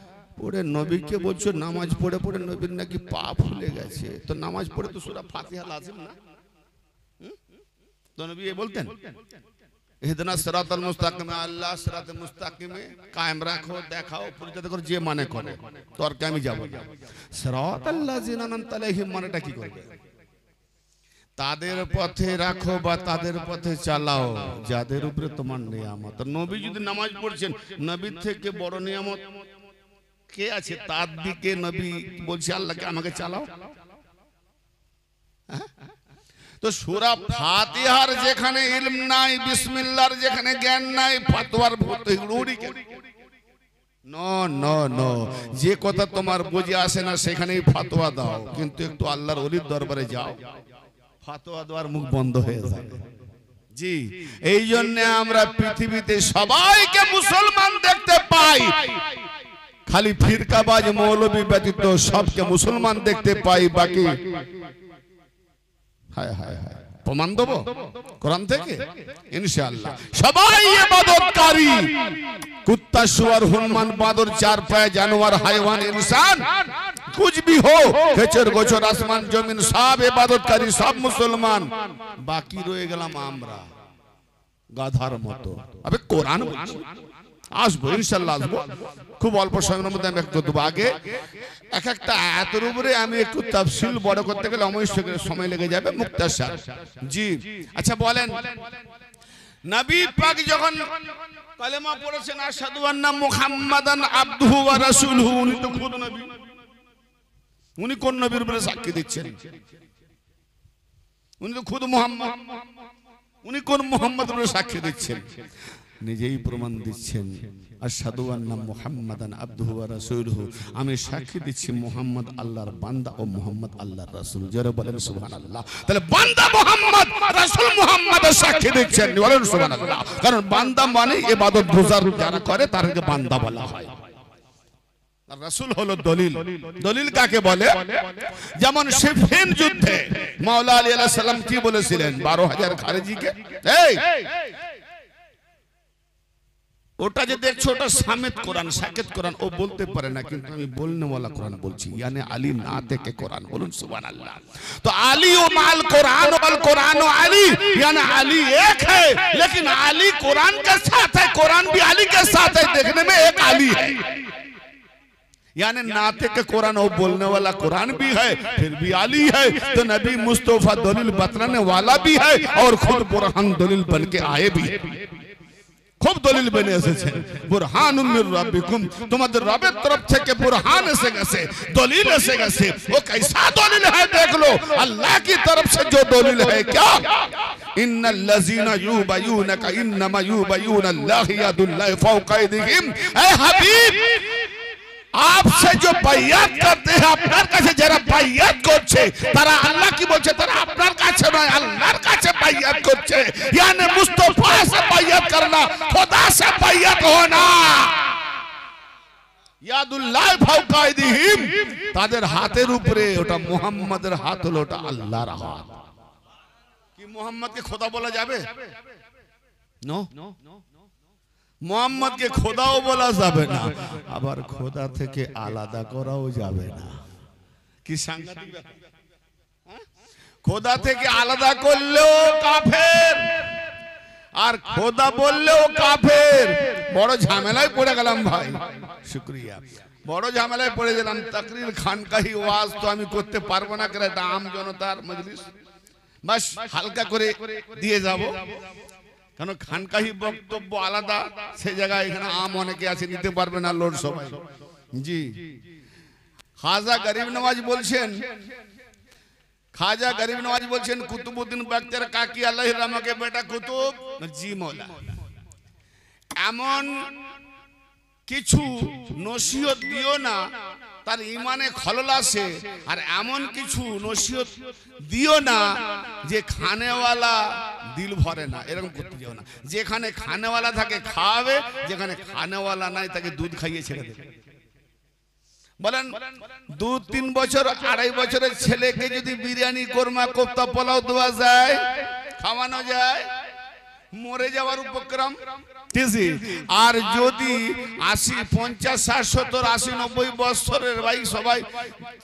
ওরে নবীকে বলছো নামাজ পড়ে পড়ে নবীর নাকি পা ফুলে গেছে তো নামাজ পড়ে তো সুরা ফাতিহা লাজিম না তো নবী বলতেন হেদনা সরাতাল মুস্তাকিমে আল্লাহ সরাতে মুস্তাকিমে কায়েম রাখো দেখাও পরিচয় করো যে মানে করে তর্কে আমি যাবো না সরাত আল্লাহ জিনানান তালাইহিম মানেটা কি করবে তাদের পথে রাখো বা তাদের পথে চালাও যাদের উপরে তোমার নিয়ামত নবী যদি নামাজ পড়ছেন নবীর থেকে বড় নিয়ামত কে আছে তার দিকে নবী বলছে আল্লাহকে আমাকে চালাও হ্যাঁ? তো সুরা ফাতিহার যেখানে ইলম নাই বিসমিল্লার যেখানে জ্ঞান নাই ফাতোয়ার রুড়ি কেন যে কথা তোমার বুঝে আসে না সেখানেই ফাতোয়া দাও কিন্তু একটু আল্লাহর অলির দরবারে যাও ফাতোয়া দেওয়ার মুখ বন্ধ হয়ে যাবে জি এই জন্য আমরা পৃথিবীতে সবাইকে মুসলমান দেখতে পাই খালি ফিরকাবাজ মৌলবী ব্যতীত সবকে মুসলমান দেখতে পাই বাকি প্রমাণ দেবো কোরআন থেকে ইনশাআল্লাহ সবাই ইবাদতকারী কুত্তা সুয়ার হনুমান বাঁদর চার পায়ে জানোয়ার হাইওয়ান ইনসান কুছ ভি হো খেচর গোচর আসমান জমিন সব ইবাদতকারী সব মুসলমান বাকি রয়ে গেলাম আমরা গাধার মতো আবে কোরআন বলছে আসবো ইনশাল্লাহ আসবো খুব অল্প সময়ের মধ্যে আমি একটু দেবো আগে এক একটা আয়াতের উপরে আমি একটু তাফসিল বড় করতে গেলে অমস্যকের সময় লেগে যাবে মুক্তার সাহ জি আচ্ছা বলেন নবী পাক যখন কালেমা পড়েছেন আসাদু আন্না মুহাম্মাদান আব্দুহু ওয়া রাসূলুহু উনি তো খুদ নবী উনি কোন নবীর উপরে সাক্ষী দিচ্ছেন উনি তো খুদ মুহাম্মাদ উনি কোন মুহাম্মদ উপরে সাক্ষী দিচ্ছেন নিজেই প্রমাণ দিচ্ছেন আর সাদুয়ার নাম মোহাম্মদান আব্দুয়া আমি সাক্ষী দিচ্ছি মোহাম্মদ আল্লাহর বান্দা ও মোহাম্মদ আল্লাহ রাসুল যারা বলেন সুহান আল্লাহ তাহলে বান্দা মোহাম্মদ রাসুল মোহাম্মদ সাক্ষী দিচ্ছেন বলেন সুহান আল্লাহ কারণ বান্দা মানে বাদত গুজার যারা করে তাদেরকে বান্দা বলা হয় রাসুল হলো দলিল দলিল কাকে বলে যেমন সেফেন যুদ্ধে মাওলা আলী আলাহ সাল্লাম কি বলেছিলেন বারো হাজার খারেজিকে এই ওটা যে দেখছো ওটা কোরআন কোরআন ও বলতে পারে না কিন্তু আমি বলনে কোরআন বলছি ইয়ানে আলী না থেকে কোরআন বলুন সুবহানাল্লাহ তো আলী ও মাল কোরআন ওয়াল কোরআন ও আলী एक है है यानी नाते के कुरान और बोलने वाला कुरान भी है फिर भी आली है तो नबी मुस्तफा दलील बतलाने वाला भी है और खुद बुरहान दलील बन के आए भी है খুব দলিল বেনে এসেছে বুরহান মির রাব্বিকুম তোমাদের রবের তরফ থেকে বুরহান এসে গেছে দলিল এসে গেছে ও কাইসা দলিল है देख लो अल्लाह की तरफ से जो दलील है क्या ان الذين يبايعونك انما يبايعون الله يد الله فوق ايديهم اے حبیب आपसे जो बयात करते हैं अपनार का से जरा बयात कोचे तरह अल्लाह की बोचे तरह अपनार का से ना अल्लाह का से बयात कोचे याने मुस्तफा से बयात करना खुदा से बयात होना यादुल्लाह भाव तादर हाथे रूपरे उटा मुहम्मद र हाथों लोटा अल्लाह रहा कि मुहम्मद के खुदा बोला जावे नो মোহাম্মদকে খোদাও বলা যাবে না আবার খোদা থেকে আলাদা করাও যাবে না কি খোদা থেকে আলাদা করলেও কাফের আর খোদা বললেও কাফের বড় ঝামেলায় পড়ে গেলাম ভাই শুক্রিয়া বড় ঝামেলায় পড়ে গেলাম তাকরির খানকাহি ওয়াজ তো আমি করতে পারবো না কেন এটা আম জনতার মজলিস বাস হালকা করে দিয়ে যাব কেন খানকাহি বক্তব্য আলাদা সে জায়গায় এখানে আম অনেকে আছে নিতে পারবে না লোড সবাই জি খাজা গরিব নওয়াজ বলছেন খাজা গরিব নওয়াজ বলছেন কুতুবউদ্দিন বাক্তার কাকি আল্লাহ রামাকে বেটা কুতুব জি মৌলা এমন কিছু নসিহত দিও না তার ইমানে খলল আসে আর এমন কিছু নসিহত দিও না যে খানেওয়ালা দিল ভরে না এরকম করতে দিও না যেখানে খানেওয়ালা থাকে খাওয়াবে যেখানে খানেওয়ালা নাই তাকে দুধ খাইয়ে ছেড়ে দেবে বলেন দু তিন বছর আড়াই বছরের ছেলেকে যদি বিরিয়ানি কোরমা কোপ্তা পোলাও দেওয়া যায় খাওয়ানো যায় মরে যাওয়ার উপক্রম তেজি আর যদি আশি পঞ্চাশ ষাট সত্তর আশি নব্বই বছরের ভাই সবাই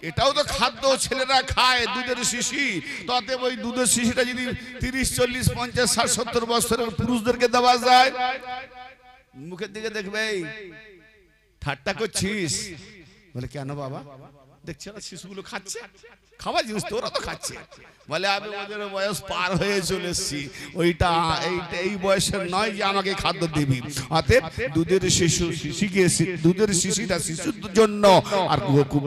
এটাও তো খাদ্য ছেলেরা খায় দুধের শিশি ততে ওই দুধের শিশিটা যদি তিরিশ চল্লিশ পঞ্চাশ ষাট সত্তর বছরের পুরুষদেরকে দেওয়া যায় মুখের দিকে দেখবে ঠাট্টা করছিস বলে কেন বাবা দেখছে শিশুগুলো খাচ্ছে খাবার জিনিস তোরা তো খাচ্ছে বলে আমি ওদের বয়স পার হয়ে চলেছি ওইটা এইটা এই বয়সের নয় যে আমাকে খাদ্য দেবি অতএব দুধের শিশু শিশিকে দুধের শিশিটা শিশুর জন্য আর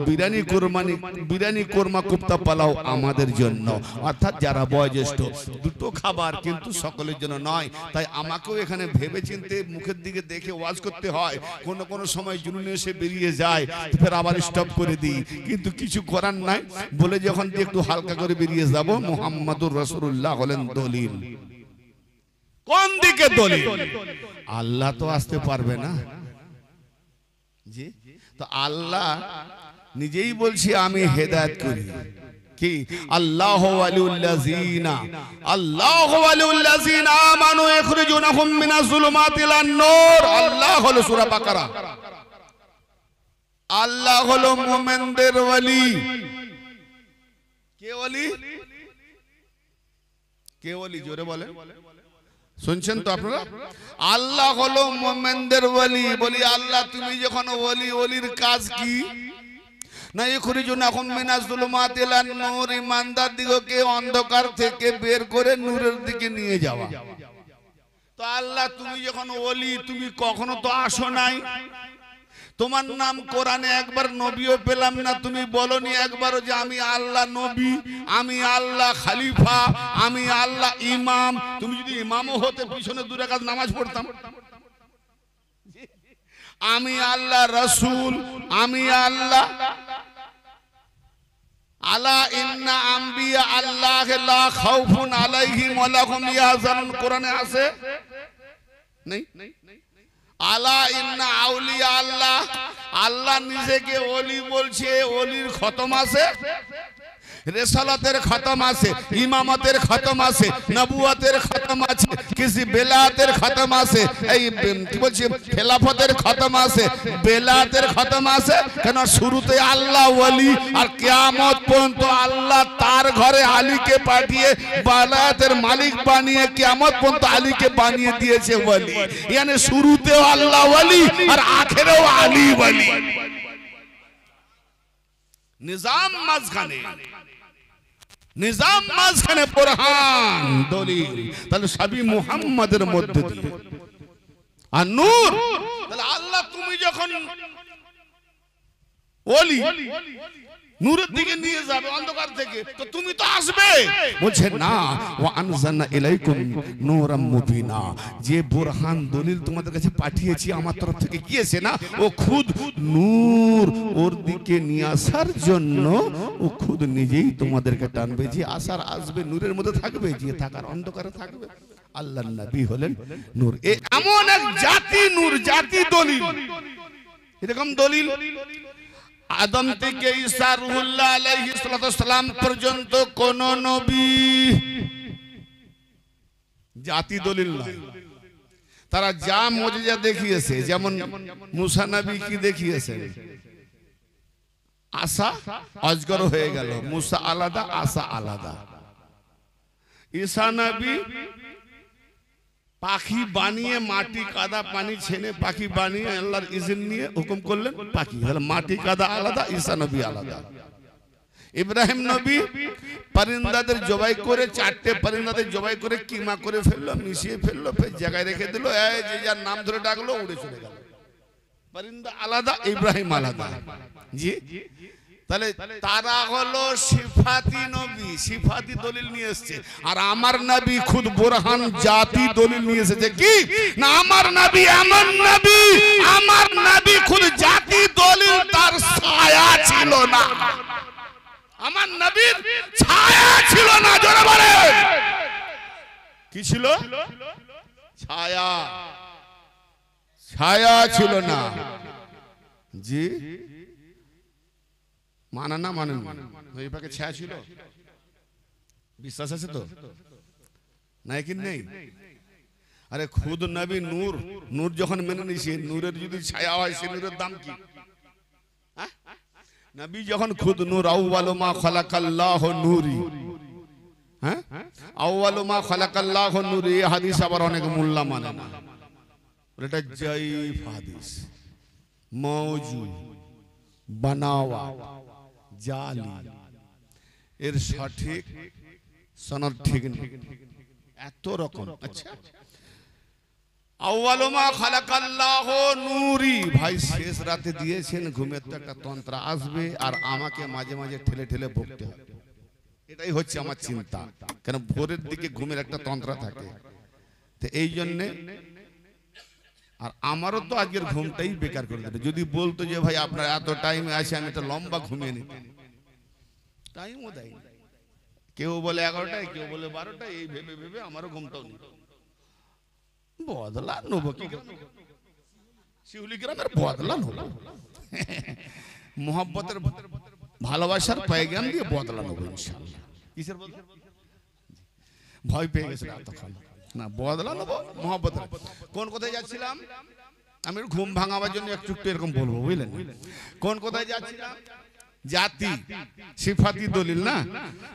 বিরিয়ানি কোরমানি বিরিয়ানি কোরমা কুপ্তা পালাও আমাদের জন্য অর্থাৎ যারা বয়োজ্যেষ্ঠ দুটো খাবার কিন্তু সকলের জন্য নয় তাই আমাকেও এখানে ভেবে চিনতে মুখের দিকে দেখে ওয়াজ করতে হয় কোন কোন সময় জুনুনে এসে বেরিয়ে যায় ফের আবার স্টপ করে দিই কিন্তু কিছু করার নাই বলে যখন একটু হালকা করে বেরিয়ে যাব মুহাম্মাদুর রসুল্লাহ হলেন দলিল কোন দিকে দলিল আল্লাহ তো আসতে পারবে না জি তো আল্লাহ নিজেই বলছি আমি হেদায়েত করি কি আল্লাহ আলুল্লাযিনা আল্লাহ আলুল্লাযিনা আমানু ইখরিজুনাহুম মিনাজ যুলুমাতি ইলান নূর আল্লাহ হলো সূরা বাকারা আল্লাহ হলো মুমিনদের ওয়ালি শুনছেন তো আপনারা আল্লাহ হলো মোমেনদের ওলি বলি আল্লাহ তুমি যখন ওলি ওলির কাজ কি না এখরিজুন এখন মিনাজ জুলুমাত ইলা নূর ইমানদার দিগকে অন্ধকার থেকে বের করে নূরের দিকে নিয়ে যাওয়া তো আল্লাহ তুমি যখন ওলি তুমি কখনো তো আসো নাই তোমার নাম কোরআনে একবার নবীও পেলাম না তুমি বলনি একবারও যে আমি আল্লাহ নবী আমি আল্লাহ খালিফা আমি আল্লাহ ইমাম তুমি যদি ইমামও হতে পিছনে দূরে কাজ নামাজ পড়তাম আমি আল্লাহ রসুল আমি আল্লাহ আলা ইন্না আম্বিয়া আল্লাহ লা খাউফুন আলাইহিম ওয়া লাহুম ইয়াহজানুন কোরআনে আছে নেই নেই আলা ইন্না আউলিয়া আল্লাহ আল্লাহ নিজেকে অলি বলছে অলির খতম আছে রেসালাতের খতম আছে ইমামতের খতম আছে নবুয়াতের খতম আছে কিছু বেলাতের খতম আছে এই কি বলছি খেলাফতের খতম আছে বেলাতের খতম আছে কেন শুরুতে আল্লাহ ওয়ালি আর কিয়ামত পর্যন্ত আল্লাহ তার ঘরে আলীকে পাঠিয়ে বেলাতের মালিক বানিয়ে কিয়ামত পর্যন্ত আলীকে বানিয়ে দিয়েছে ওয়ালি মানে শুরুতেও আল্লাহ ওয়ালি আর আখেরেও আলী ওয়ালি নিজাম মাঝখানে নিজাম মাঝখানে প্রহান দলিল তাহলে সবই মুহাম্মাদের মধ্যে দিয়ে আর নূর তাহলে আল্লাহ তুমি যখন ওলি নূরের দিকে নিয়ে যাবে অন্ধকার থেকে তো তুমি তো আসবে বলছে না ও আনজানা ইলাইকুম নূরাম মুবিনা যে দলিল তোমাদের কাছে পাঠিয়েছি আমার তরফ থেকে না ও খুদ নূর ওর দিকে নিয়ে আসার জন্য ও খুদ নিজেই তোমাদেরকে টানবে যে আসার আসবে নূরের মধ্যে থাকবে যে থাকার অন্ধকারে থাকবে আল্লাহ নবী হলেন নূর এমন এক জাতি নূর জাতি দলিল এরকম দলিল আদম থেকে ঈসা রুহুল্লাহ আলাইহিস ওয়াসসালাম পর্যন্ত কোন নবী জাতি দলিল না তারা যা মুজিজা দেখিয়েছে যেমন মুসা নবী কি দেখিয়েছে আশা অজগর হয়ে গেল মুসা আলাদা আশা আলাদা ঈসা নবী পাখি বানিয়ে মাটি কাদা পানি ছেনে পাখি বানিয়ে আল্লাহর ইজিন নিয়ে হুকুম করলেন পাখি তাহলে মাটি কাদা আলাদা ঈসা নবী আলাদা ইব্রাহিম নবী পারিন্দাদের জবাই করে চারটে পারিন্দাদের জবাই করে কিমা করে ফেললো মিশিয়ে ফেললো ফের জায়গায় রেখে দিল যে যার নাম ধরে ডাকলো উড়ে চলে গেল পারিন্দা আলাদা ইব্রাহিম আলাদা জি তাহলে তারা হলো সিফাতি নবী সিফাতি দলিল নিয়ে এসছে আর আমার নবী খুদ বোরহান জাতি দলিল নিয়ে এসেছে কি না আমার নবী আমার নবী আমার নবী খুদ জাতি দলিল তার ছায়া ছিল না আমার নবীর ছায়া ছিল না জোরে বলে কি ছিল ছায়া ছায়া ছিল না জি মানা না মানেন নদী পাকে ছায়া ছিল বিশ্বাস আছে তো নাই কি নেই আরে খুদ নবী নূর নূর যখন মেনে নিছে নূরের যদি ছায়া হয় সে নূরের দাম কি নবী যখন খুদ নূর আউয়ালু মা খালাকাল্লাহু নূরি হ্যাঁ আউয়ালু মা খালাকাল্লাহু নূরি হাদিস আবার অনেক মোল্লা মানে এটা জাইফ হাদিস মওজুদ বানাওয়া জালি এর সঠিক সনদ ঠিক নেই এত রকম আচ্ছা ভাই শেষ রাতে দিয়েছেন ঘুমের তো একটা আসবে আর আমাকে মাঝে মাঝে ঠেলে ঠেলে হবে এটাই হচ্ছে আমার কেন ভোরের দিকে ঘুমের একটা তন্ত্র থাকে তো এই জন্যে আর আমারও তো আজকের ঘুমটাই বেকার করে দেবে যদি বলতো যে ভাই আপনার এত টাইমে আছে আমি একটা লম্বা ঘুমিয়ে নিই টাইমও দেয় কেউ বলে এগারোটায় কেউ বলে বারোটায় এই ভেবে ভেবে আমারও ঘুমটাও নেই বদলা নেব কি শিউলি গ্রামের বদলা নেব মোহাম্মতের ভালোবাসার পায়গাম দিয়ে বদলা নেব ইনশাল্লাহ কিসের ভয় পেয়ে গেছে এতক্ষণ না বদলা নেবো মহব্বত কোন কোথায় যাচ্ছিলাম আমি ঘুম ভাঙাবার জন্য একটু একটু এরকম বলবো বুঝলেন কোন কোথায় যাচ্ছিলাম জাতি সিফাতি দলিল না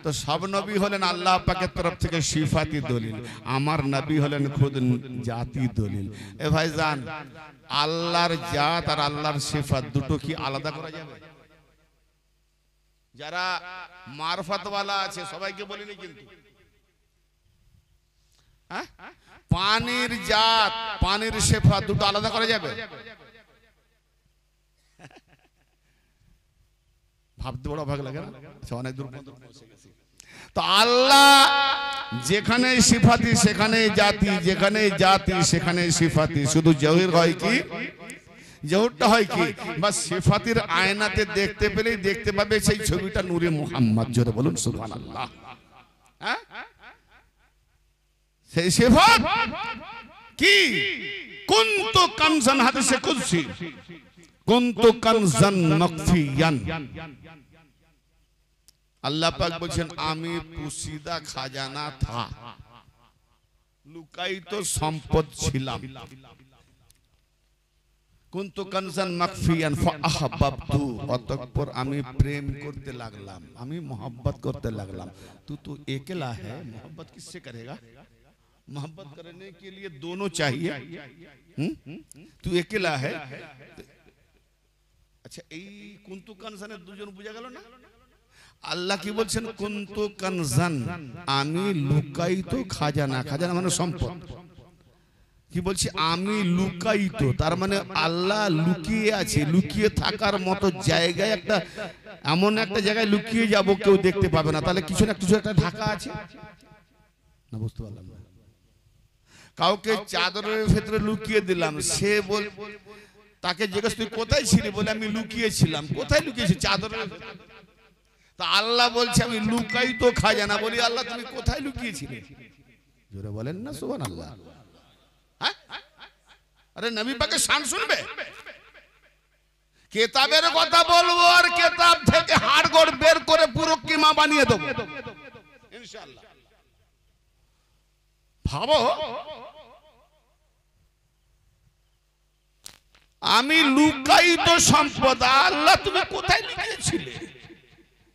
তো সব নবী হলেন আল্লাহ পাকের তরফ থেকে সিফাতি দলিল আমার নবী হলেন খুদ জাতি দলিল এ ভাই জান আল্লাহর জাত আর আল্লাহর সিফাত দুটো কি আলাদা করা যাবে যারা মারফাতওয়ালা আছে সবাইকে বলিনি কিন্তু পানির জাত পানির শেফা দুটো আলাদা করা যাবে ভাবতে বড় ভাগ লাগে আচ্ছা, অনেক দূর তো আল্লাহ যেখানে সিফাতি সেখানে জাতি যেখানে জাতি সেখানে সিফাতি শুধু জহির হয় কি জহুরটা হয় কি বা সিফাতির আয়নাতে দেখতে পেলেই দেখতে পাবে সেই ছবিটা নূরে মুহাম্মদ জোরে বলুন সুবহানাল্লাহ হ্যাঁ সেই সেফাত কি কুন্তু কানজান হাদিসে কুদসি কুন্তু কানজান মাকফিয়ান আল্লাহ পাক বলেন আমি পুশিদা খাজানা থা লুকায়িত সম্পদ ছিলাম কুন্তু কানজান মাকফিয়ান ফাহাব্বাবতু অতঃপর আমি প্রেম করতে লাগলাম আমি मोहब्बत করতে লাগলাম তু তো একলা হে मोहब्बत কিসে करेगा मोहब्बत करने के लिए दोनों चाहिए तू अकेला है আচ্ছা এই কুন্তু কানজানের দুজন বোঝা গেল না আল্লাহ কি বলছেন কুন্তু কানজান আমি লুকায়িত খাজানা খাজানা মানে সম্পদ কি বলছি আমি লুকায়িত তার মানে আল্লাহ লুকিয়ে আছে লুকিয়ে থাকার মতো জায়গায় একটা এমন একটা জায়গায় লুকিয়ে যাব কেউ দেখতে পাবে না তাহলে কিছু না কিছু একটা ঢাকা আছে না বুঝতে পারলাম কাউকে চাদরের ভেতরে লুকিয়ে দিলাম সে বল তাকে জিজ্ঞেস তুই কোথায় ছিলি বলে আমি লুকিয়েছিলাম কোথায় লুকিয়েছি চাদরের তা আল্লাহ বলছে আমি লুকাই তো না বলি আল্লাহ তুমি কোথায় লুকিয়েছিলে জোরে বলেন না সুবান আল্লাহ হ্যাঁ? আরে নবী পাকে শান শুনবে কেতাবের কথা বলবো আর কেতাব থেকে হাড় গড় বের করে পুরো কিমা বানিয়ে দেবো ইনশাআল্লাহ ভাবো আমি লুকায়িত সম্পদ আল্লাহ তুমি কোথায় লুকিয়েছিলে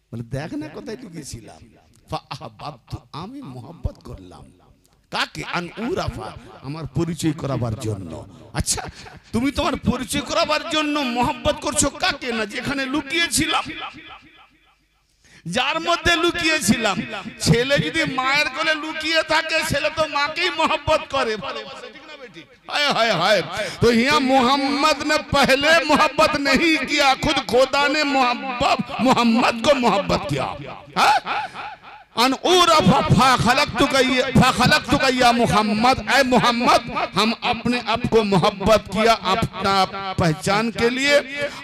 বলে দেখ না কোথায় লুকিয়েছিলাম আমি মোহাম্মত করলাম কাকে আন উরাফা আমার পরিচয় করাবার জন্য আচ্ছা তুমি তোমার পরিচয় করাবার জন্য মোহাম্মত করছো কাকে না যেখানে লুকিয়েছিলাম যার মধ্যে লুকিয়েছিলাম ছেলে যদি মায়ের কোলে লুকিয়ে থাকে ছেলে তো মাকেই मोहब्बत করে हाय हाय हाय तो यहाँ मोहम्मद ने पहले मोहब्बत नहीं किया खुद खुदा ने मोहब्बत मोहम्मद को मोहब्बत किया हाँ? मोहम्मद ए मोहम्मद हम अपने आप को मोहब्बत किया अपना पहचान के लिए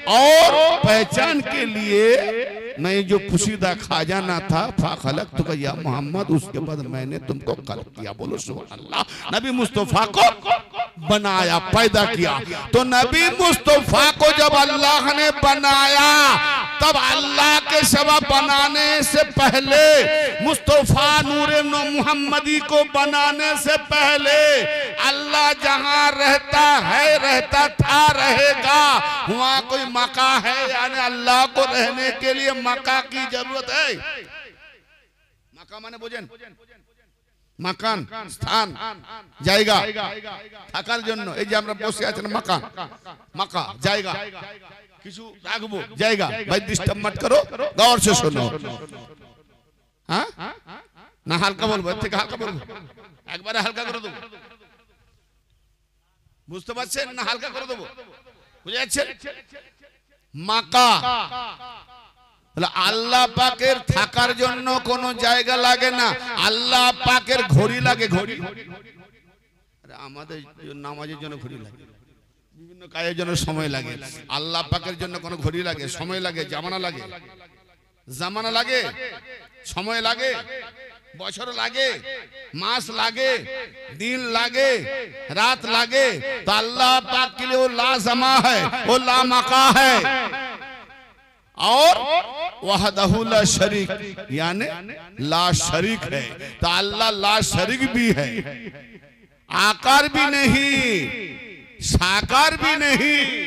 और पहचान के लिए नहीं जो पुशीदा खाजाना था फाखलक तो या मोहम्मद उसके बाद मैंने तुमको कल किया बोलो सुबह अल्लाह नबी मुस्तफ़ा को बनाया पैदा किया तो नबी मुस्तफ़ा को जब अल्लाह ने बनाया तब अल्लाह के सवा बनाने से पहले मुस्तफ़ा नूर मोहम्मदी को बनाने से पहले अल्लाह जहाँ रहता है रहता था रहेगा वहाँ कोई मका है यानी अल्लाह को रहने के लिए मका की जरूरत है मका माने भोजन मकान स्थान जाएगा থাকার জন্য ये যে আমরা বসে আছি না মকান মকা জায়গা কিছু রাখবো জায়গা ভাই ডিস্টার্ব মত করো গौर से सुनो হ্যাঁ না হালকা বলবো থেকে হালকা বলবো একবারে হালকা করে দেবো বুঝতে পারছেন না হালকা করে দেবো বুঝে যাচ্ছেন মাকা আল্লাহ পাকের থাকার জন্য কোনো জায়গা লাগে না আল্লাহ পাকের ঘড়ি লাগে ঘড়ি আমাদের নামাজের জন্য ঘড়ি লাগে বিভিন্ন কাজের জন্য সময় লাগে আল্লাহ পাকের জন্য কোনো ঘড়ি লাগে সময় লাগে জামানা লাগে जमाना लागे समय लागे बचर लागे मास लागे दिन लागे रात लागे तो अल्लाह पाक के लिए वो जमा है वो ला मका है और वह ला शरीक यानी ला शरीक है तो अल्लाह ला शरीक भी है आकार भी नहीं साकार भी नहीं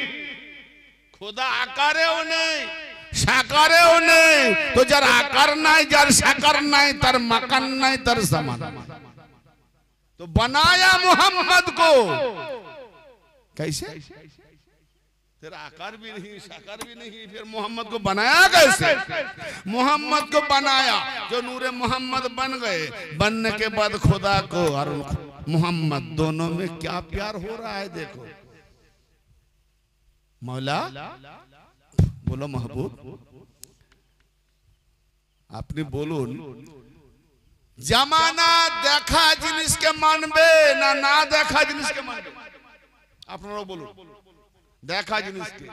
खुदा आकार है वो नहीं साकारेও নেই তো যার আকার নাই যার সাকার নাই তার মাকান নাই তার तो बनाया मोहम्मद को कैसे तेरा आकार भी नहीं साकार भी नहीं फिर मोहम्मद को बनाया कैसे मोहम्मद को बनाया जो नूर मोहम्मद बन गए बनने के बाद खुदा को और मोहम्मद दोनों में क्या प्यार हो रहा है देखो मौला বলো মাহবুব আপনি বলুন জামানা দেখা জিনিসকে মানবে না না দেখা জিনিসকে মানবে আপনারা বলুন দেখা জিনিসকে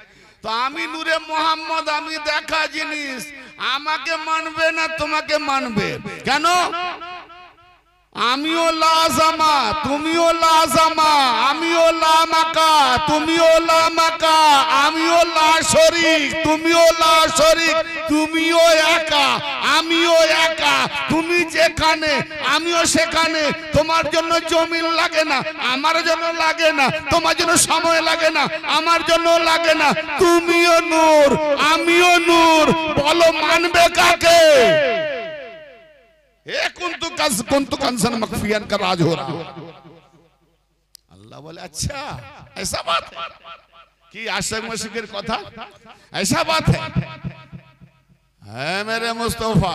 তো আমি নূরে মোহাম্মদ আমি দেখা জিনিস আমাকে মানবে না তোমাকে মানবে কেন আমিও লাজামা তুমিও লাজামা আমিও লামাকা তুমিও লামাকা আমিও লা শরিক তুমিও লা শরিক তুমিও একা আমিও একা তুমি যেখানে আমিও সেখানে তোমার জন্য জমি লাগে না আমার জন্য লাগে না তোমার জন্য সময় লাগে না আমার জন্য লাগে না তুমিও নূর আমিও নূর বলো মানবে কাকে मखफियन का राज हो रहा अल्लाह बोले अच्छा ऐसा बात है कि आशक मशिकर कथा ऐसा बात है है मेरे मुस्तफा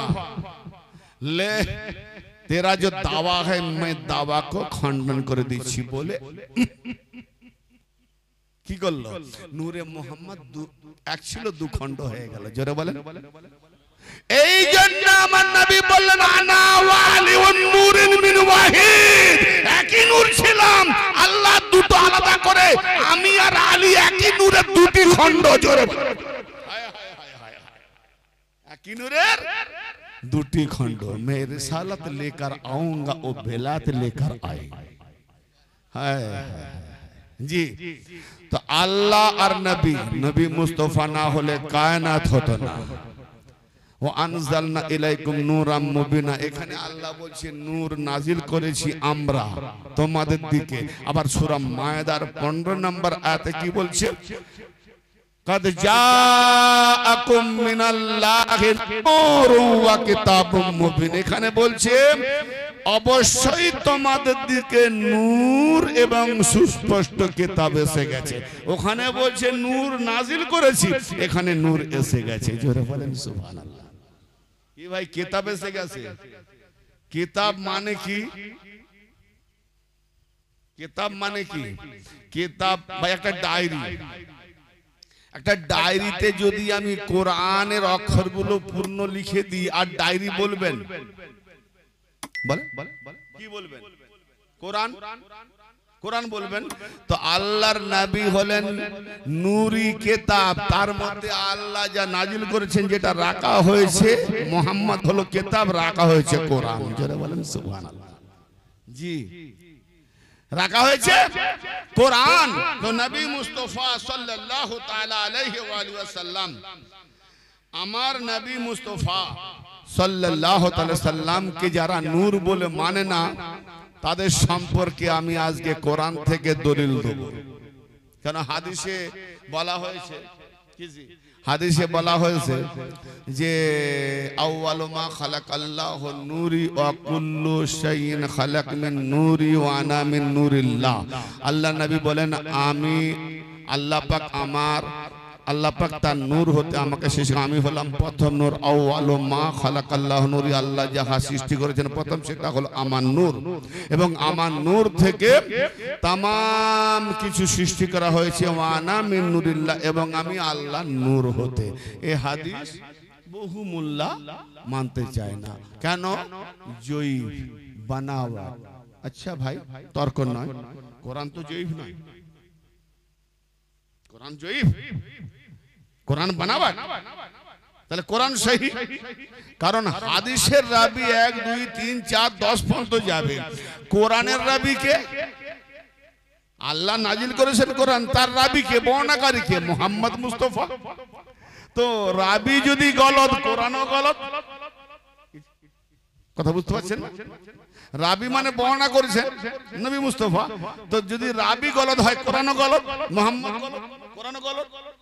ले तेरा जो दावा है मैं दावा को खंडन कर दीछी बोले की कर लो नूरे मोहम्मद ছিল দু খণ্ড হয়ে গেল बोले এই জন্য আমার নবী বললেন নূরিন মিন ওয়াহিদ একই নূর ছিলাম আল্লাহ দুটো আলাদা করে আমি আর আলী একই নূরের দুটি খণ্ড জোরে একই নূরের দুটি খণ্ড লেকার আউঙ্গা ও বেলাত লেকার জি তো আল্লাহ আর নবী নবী মুস্তফা না হলে কায়নাত হতো না ও আনজালনা ইলাইকুম নূরাম মুবিনা এখানে আল্লাহ বলছে নূর নাজিল করেছি আমরা তোমাদের দিকে আবার সূরা মায়েদার 15 নম্বর আয়াতে কি বলছে এখানে বলছে অবশ্যই তোমাদের দিকে নূর এবং সুস্পষ্ট কিতাব এসে গেছে ওখানে বলছে নূর নাজিল করেছি এখানে নূর এসে গেছে জোরে বলেন সুবহানাল্লাহ কি ভাই কিতাব এসে গেছে কিতাব মানে কি কিতাব মানে কি কিতাব ভাই একটা ডায়েরি একটা ডায়েরিতে যদি আমি কোরআনের অক্ষরগুলো পূর্ণ লিখে দিই আর ডায়েরি বলবেন বলে কি বলবেন কোরআন কোরআন বলবেন তো আল্লাহর নাবী হলেন নুরি কেতাব তার মধ্যে আল্লাহ যা নাজিল করেছেন যেটা রাখা হয়েছে মোহাম্মদ হলো কেতাব রাখা হয়েছে কোরআন জোরে বলেন সুহান জি রাখা হয়েছে কোরআন তো নবী মুস্তফা সাল্লাল্লাহু তাআলা আলাইহি ওয়া সাল্লাম আমার নবী মুস্তফা সাল্লাল্লাহু তাআলা সাল্লামকে যারা নূর বলে মানে না তাদের সম্পর্কে আমি আজকে কোরআন থেকে দলিল দেব কেন হাদিসে বলা হয়েছে হাদিসে বলা হয়েছে যে আউয়ালুমা খালাক আল্লাহ নূরি ওয়া কুল্লু শাইইন খালাক মিন নূরি ওয়া আনা মিন নূরিল্লাহ আল্লাহ নবী বলেন আমি আল্লাহ পাক আমার আল্লাহ পাক তার নূর হতে আমাকে সৃষ্টি আমি হলাম প্রথম নূর আও আলো মা খালাক আল্লাহ নূর আল্লাহ যাহা সৃষ্টি করেছেন প্রথম সেটা হলো আমার নূর এবং আমার নূর থেকে তাম কিছু সৃষ্টি করা হয়েছে ওয়ানা মিন নূরিল্লাহ এবং আমি আল্লাহ নূর হতে এ হাদিস বহু মোল্লা মানতে চায় না কেন জয়ী বানাওয়া আচ্ছা ভাই তর্ক নয় কোরআন তো জৈব নয় কোরআন জয়ীফ কোরআন বানাবার তাহলে কোরআন সহি কারণ হাদিসের রাবি এক দুই তিন চার দশ পর্যন্ত যাবে কোরআনের রাবিকে আল্লাহ নাজিল করেছেন কোরআন তার রাবিকে বর্ণাকারীকে মোহাম্মদ মুস্তফা তো রাবি যদি গলত কোরআনও গলত কথা বুঝতে পারছেন রাবি মানে বর্ণনা করেছেন নবী মুস্তফা তো যদি রাবি গলত হয় কোরআনও গলত মোহাম্মদ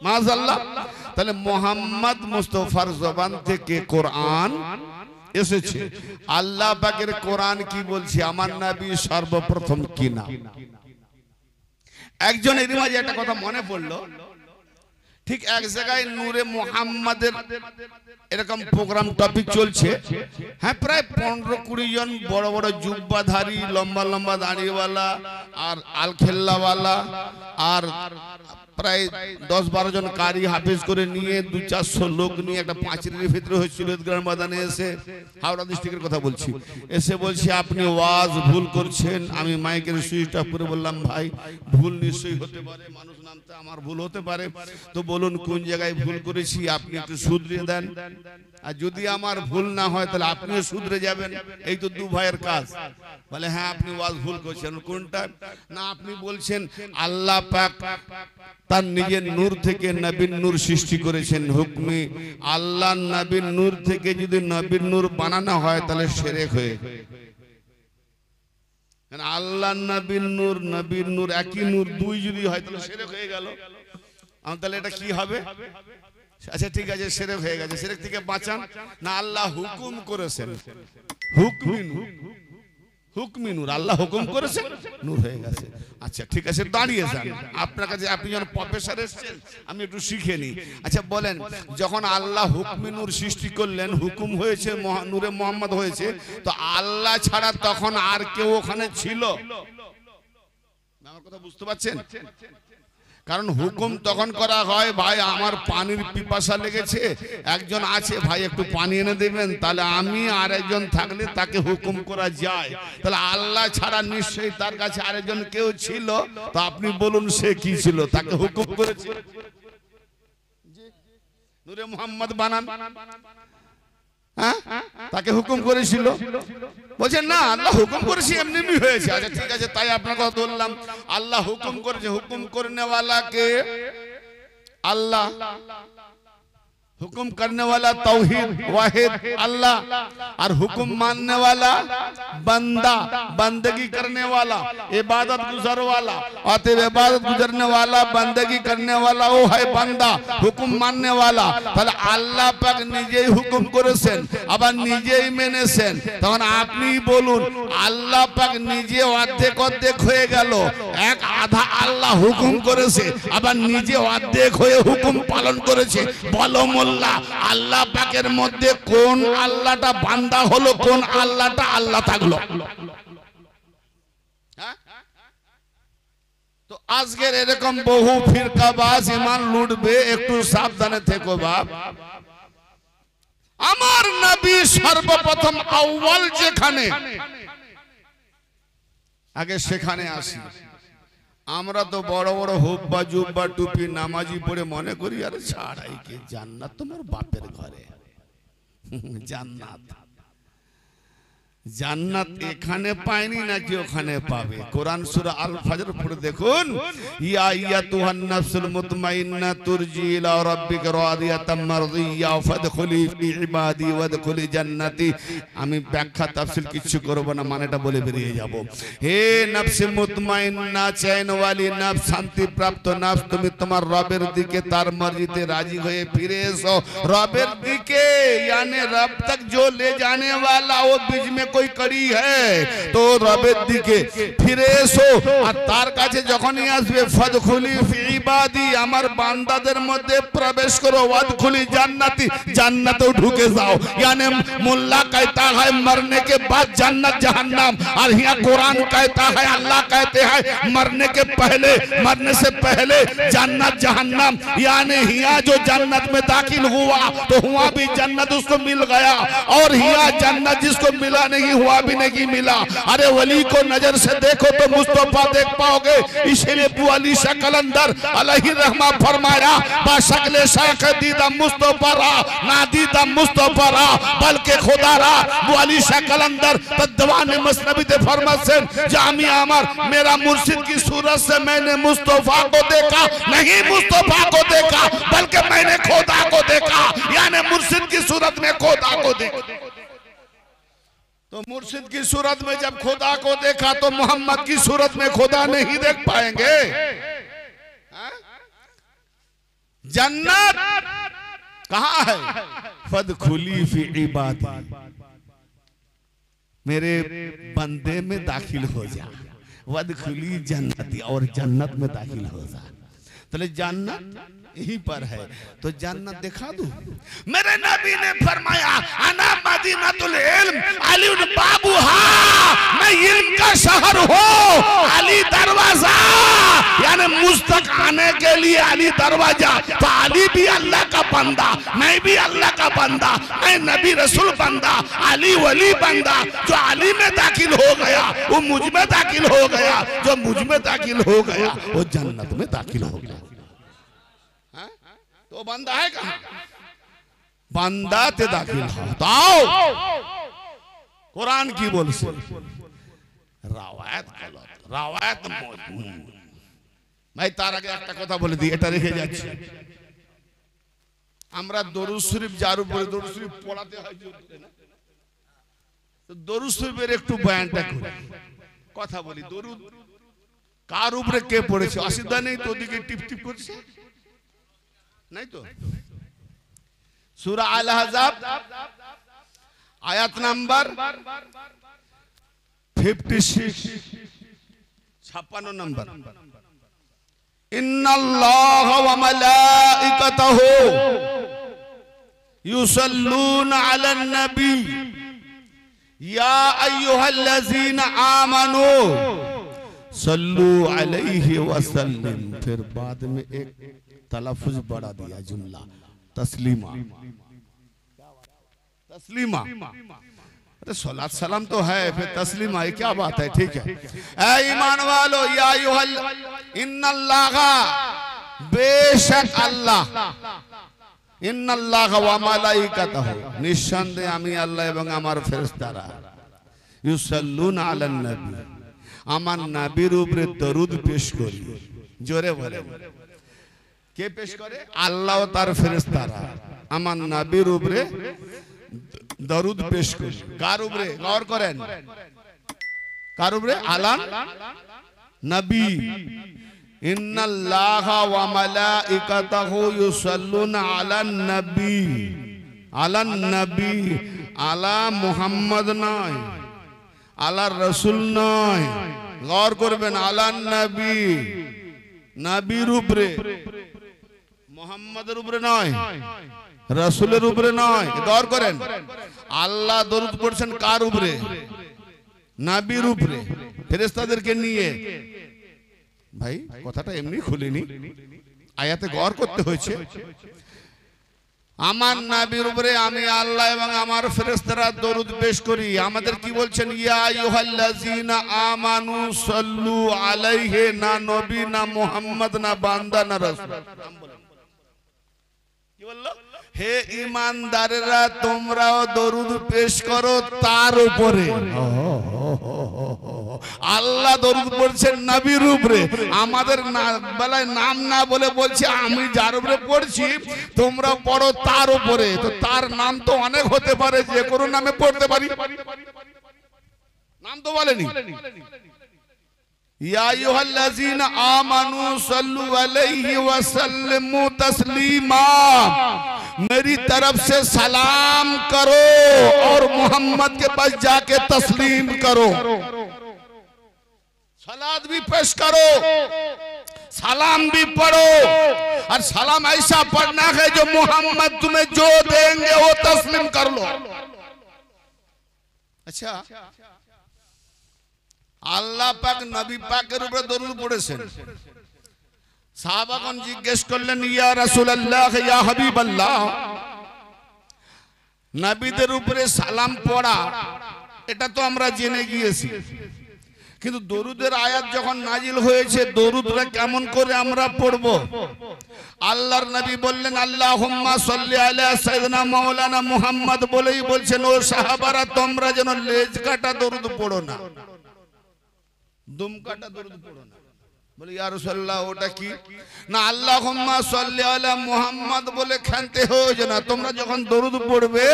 মাজাল্লাহ তাহলে মোহাম্মদ মুস্তফার জবান থেকে কোরআন এসেছে আল্লাহ পাকের কোরআন কি বলছে আমার নাবি সর্বপ্রথম কি না একজন এর মাঝে একটা কথা মনে পড়লো ঠিক এক জায়গায় নূরে মোহাম্মদের এরকম প্রোগ্রাম টপিক চলছে হ্যাঁ প্রায় পনেরো কুড়ি জন বড় বড় জুব্বাধারী লম্বা লম্বা দাড়িওয়ালা আর আলখেল্লাওয়ালা আর প্রায় দশ বারো জন কারি হাফিজ করে নিয়ে দু চারশো লোক নিয়ে একটা পাঁচিলের ভিতরে হয়েছিল গ্রাম ময়দানে এসে হাওড়া ডিস্ট্রিক্টের কথা বলছি এসে বলছি আপনি ওয়াজ ভুল করছেন আমি মাইকের সুইচটা অফ করে বললাম ভাই ভুল নিশ্চয়ই হতে পারে মানুষ নামতে আমার ভুল হতে পারে তো বলুন কোন জায়গায় ভুল করেছি আপনি একটু শুধরিয়ে দেন আর যদি আমার ভুল না হয় তাহলে আপনিও শুধরে যাবেন এই তো দু ভাইয়ের কাজ বলে হ্যাঁ আপনি ওয়াজ ভুল করছেন কোনটা না আপনি বলছেন আল্লাহ পাক তার নিজের নূর থেকে নবীন নূর সৃষ্টি করেছেন হুকমি আল্লাহ নবীন নূর থেকে যদি নবীন নূর বানানো হয় তাহলে সেরেক হয়ে আল্লাহ নবীন নূর নবীন নূর একই নূর দুই যদি হয় তাহলে সেরেক হয়ে গেল তাহলে এটা কি হবে আচ্ছা ঠিক আছে সেরেক হয়ে গেছে সেরেক থেকে বাঁচান না আল্লাহ হুকুম করেছেন আল্লাহ হুকুম হয়ে গেছে আচ্ছা ঠিক আছে আপনার কাছে আপনি আমি একটু শিখে নিই আচ্ছা বলেন যখন আল্লাহ সৃষ্টি করলেন হুকুম হয়েছে হয়েছে তো আল্লাহ ছাড়া তখন আর কেউ ওখানে ছিল আমার কথা বুঝতে পারছেন কারণ হুকুম তখন করা হয় ভাই আমার পানির পিপাসা লেগেছে একজন আছে ভাই একটু পানি এনে দেবেন তাহলে আমি আরেকজন থাকলে তাকে হুকুম করা যায় তাহলে আল্লাহ ছাড়া নিশ্চয়ই তার কাছে আরেকজন কেউ ছিল তো আপনি বলুন সে কি ছিল তাকে হুকুম করেছে নূরে মোহাম্মদ বানান হ্যাঁ তাকে হুকুম করেছিল বলছেন না আল্লাহ হুকুম করেছি এমনি হয়েছে আচ্ছা ঠিক আছে তাই আপনার কথা বললাম আল্লাহ হুকুম করেছে হুকুম করে নেওয়ালাকে আল্লাহ হুকুম করেন ওয়ালা তাওহীদ ওয়াহিদ আল্লাহ আর হুকুম মাননে ওয়ালা বান্দা বندگی করনে ওয়ালা ইবাদত গুজার ওয়ালা অতএব ইবাদত গুজারনে ওয়ালা বندگی করনে ওয়ালা ও হয় বান্দা হুকুম মাননে ওয়ালা তাহলে আল্লাহ পাক নিজেই হুকুম করেছেন আবার নিজেই মেনেছেন তখন আপনি বলুন আল্লাহ পাক নিজে অর্ধেক অর্ধেক হয়ে গেল এক আধা আল্লাহ হুকুম করেছে আবার নিজে অর্ধেক হয়ে হুকুম পালন করেছে বলমল আল্লাহ আল্লাহ পাকের মধ্যে কোন আল্লাহটা বান্দা হলো কোন আল্লাহটা আল্লাহ থাকলো হ্যাঁ? তো আজকের এরকম বহু ফিরকাবাজ ইমান লুটবে একটু সাবধানে থেকো বাপ আমার নবী সর্বপ্রথম আউ্বাল যেখানে আগে সেখানে আসি আমরা তো বড় বড় হুব্বা জুব্বা টুপি নামাজি পড়ে মনে করি আর ছাড়াই কে জান্নাত তোমার বাপের ঘরে জান্নাত জান্নাত এখানে পায়নি না যে ওখানে পাবে কোরআন সূরা আল ফজর পড়ে দেখুন ইয়া ইয়া তুহন্নফুল মুতমাইন্নাতু ইরজি ইলা রাব্বিকা রাদিয়াতাম মারজি ইয়া ফাদখুলী ফি ইবাদী ওয়া ادখুল জান্নাতি আমি ব্যাখ্যা তাফसील কিছু করব না মানেটা বলে দিয়ে যাব হে নাফসুল মুতমাইন্নাতু চাইন والی নাফ শান্তি প্রাপ্ত নাফ তুমি তোমার রাবের দিকে তার মারজিতে রাজি হয়ে ফিরেছো রাবের দিকে মানে রব तक जो ले जाने वाला वो बीच में कोई करी है तो रबेद রবের দিকে ফিরে এসো আর তার কাছে যখনই আসবে ফাদখুলি ফি ইবাদি আমার বান্দাদের মধ্যে প্রবেশ করো ওয়াদখুলি জান্নাতি জান্নাতেও ঢুকে जाओ याने मुल्ला कहता है मरने के बाद जन्नत जहन्नम और यह कुरान कहता है अल्लाह कहते हैं मरने के पहले मरने से पहले जन्नत जहन्नम याने यह जो जन्नत में दाखिल हुआ तो हुआ भी जन्नत उसको मिल गया और यह जन्नत जिसको मिला नहीं नहीं हुआ भी नहीं मिला अरे वली को नजर से देखो तो मुस्तफा देख पाओगे इसीलिए बुअली से कलंदर अलही रहमा फरमाया बशकले शाख दीदा मुस्तफा रा ना दीदा मुस्तफा रा बल्कि खुदा रा बुआली शकलंदर तद्दवान तो मसनबी दे फरमात से जामी अमर मेरा मुर्शिद की सूरत से मैंने मुस्तफा को देखा नहीं मुस्तफा को देखा बल्कि मैंने खुदा को देखा यानी मुर्शिद की सूरत में खुदा को देखा तो मुर्शिद की सूरत में जब खुदा को देखा तो मोहम्मद की सूरत में खुदा नहीं देख पाएंगे हाँ? जन्नत कहा है फद खुली फी बात मेरे बंदे में दाखिल हो जा वद खुली जन्नत और जन्नत में दाखिल हो जा तो जन्नत यहीं पर है तो जन्नत तो दिखा दू मेरे नबी ने फरमाया अना इल्म अली बाबू मैं इल्म का शहर हूँ अली दरवाजा यानी मुझ तक आने के लिए अली दरवाजा तो अली भी अल्लाह का बंदा मैं भी अल्लाह का बंदा मैं नबी रसूल बंदा अली वली बंदा जो अली में दाखिल हो गया वो मुझ में दाखिल हो गया जो मुझ में दाखिल हो गया वो जन्नत में दाखिल हो गया আমরা দরু শরীফ যার উপরে দরু শরীফ পড়াতে হয় দরুদ শরীফের একটু বয়ানটা করি কথা বলি দরু কার উপরে কে পড়েছে অসুবিধা নেই তোদিকে টিপ টিপ করছে तो। नहीं तो सूरा अल हजाब आयत नंबर फिफ्टी सिक्स छप्पन नंबर इन नबी या अयुहल्लजीन आमनो सल्लु अलैहि वसल्लम फिर बाद में एक तलफुज बढ़ा दिया जुमला तस्लीमा तस्लीमा अरे सलात सलाम तो है फिर तो तस्लीम आई क्या बात है ठीक है ऐ ईमान वालो या युहल इन बेशक अल्लाह इन व मलाई का आमी अल्लाह एवं अमर फरिश्तारा यूसल्लून अलन नबी अमन नबी रूप पेश करी जोरे भरे, भरे কে পেশ করে আল্লাহ তার ফেরেস্তারা আমার নাবির উপরে দরুদ পেশ করে কার উপরে গর করেন কার উপরে আলান নবী ইন্নাল্লাহা ওয়া মালাইকাতাহু ইউসাল্লুনা আলান নবী আলান নবী আলা মুহাম্মদ নয় আলা রাসূল নয় গর করবেন আলান নবী নবীর উপরে মোহাম্মদের উপরে নয় রাসূলের উপরে নয় দর করেন আল্লাহ দরুদ করছেন কার উপরে নাবির উপরে ফেরেস্তাদেরকে নিয়ে ভাই কথাটা এমনি খুলিনি আয়াতে গড় করতে হয়েছে আমার নাবির উপরে আমি আল্লাহ এবং আমার ফেরেস্তারা দরুদ পেশ করি আমাদের কি বলছেন ইয়া ইউহাল্লাযিনা আমানু সাল্লু আলাইহি না নবী না মুহাম্মদ না বান্দা না রাসূল হে ইমানদারেরা তোমরাও দরুদ পেশ করো তার উপরে আল্লাহ দরুদ পড়ছেন নবীর উপরে আমাদের বেলায় নাম না বলে বলছি আমি যার উপরে পড়ছি তোমরা পড়ো তার উপরে তো তার নাম তো অনেক হতে পারে যে কোনো নামে পড়তে পারি নাম তো বলেনি आमनु तस्लीमा मेरी तरफ से सलाम करो और मोहम्मद के पास जाके तस्लीम करो सलाद भी पेश करो सलाम भी पढ़ो और सलाम ऐसा पढ़ना है जो मोहम्मद तुम्हें जो देंगे वो तस्लीम कर लो अच्छा আল্লাহ পাক নবী পাকের উপরে দরুদ পড়েছেন সাহাবাগণ জিজ্ঞেস করলেন ইয়া রাসূলুল্লাহ ইয়া হাবিবাল্লাহ নবীদের উপরে সালাম পড়া এটা তো আমরা জেনে গিয়েছি কিন্তু দরুদের আয়াত যখন নাজিল হয়েছে দরুদরা কেমন করে আমরা পড়ব আল্লাহর নবী বললেন আল্লাহ সাল্লি আলা সাইয়েদনা মাওলানা মুহাম্মদ বলেই বলছেন ও সাহাবারা তোমরা যেন লেজ কাটা দরুদ পড়ো না দুমকাটা দরুদ পড়ো না বলে ইয়া রাসূলুল্লাহ ওটা কি না আল্লাহুম্মা সাল্লি আলা মুহাম্মদ বলে খানতে হয় না তোমরা যখন দরুদ পড়বে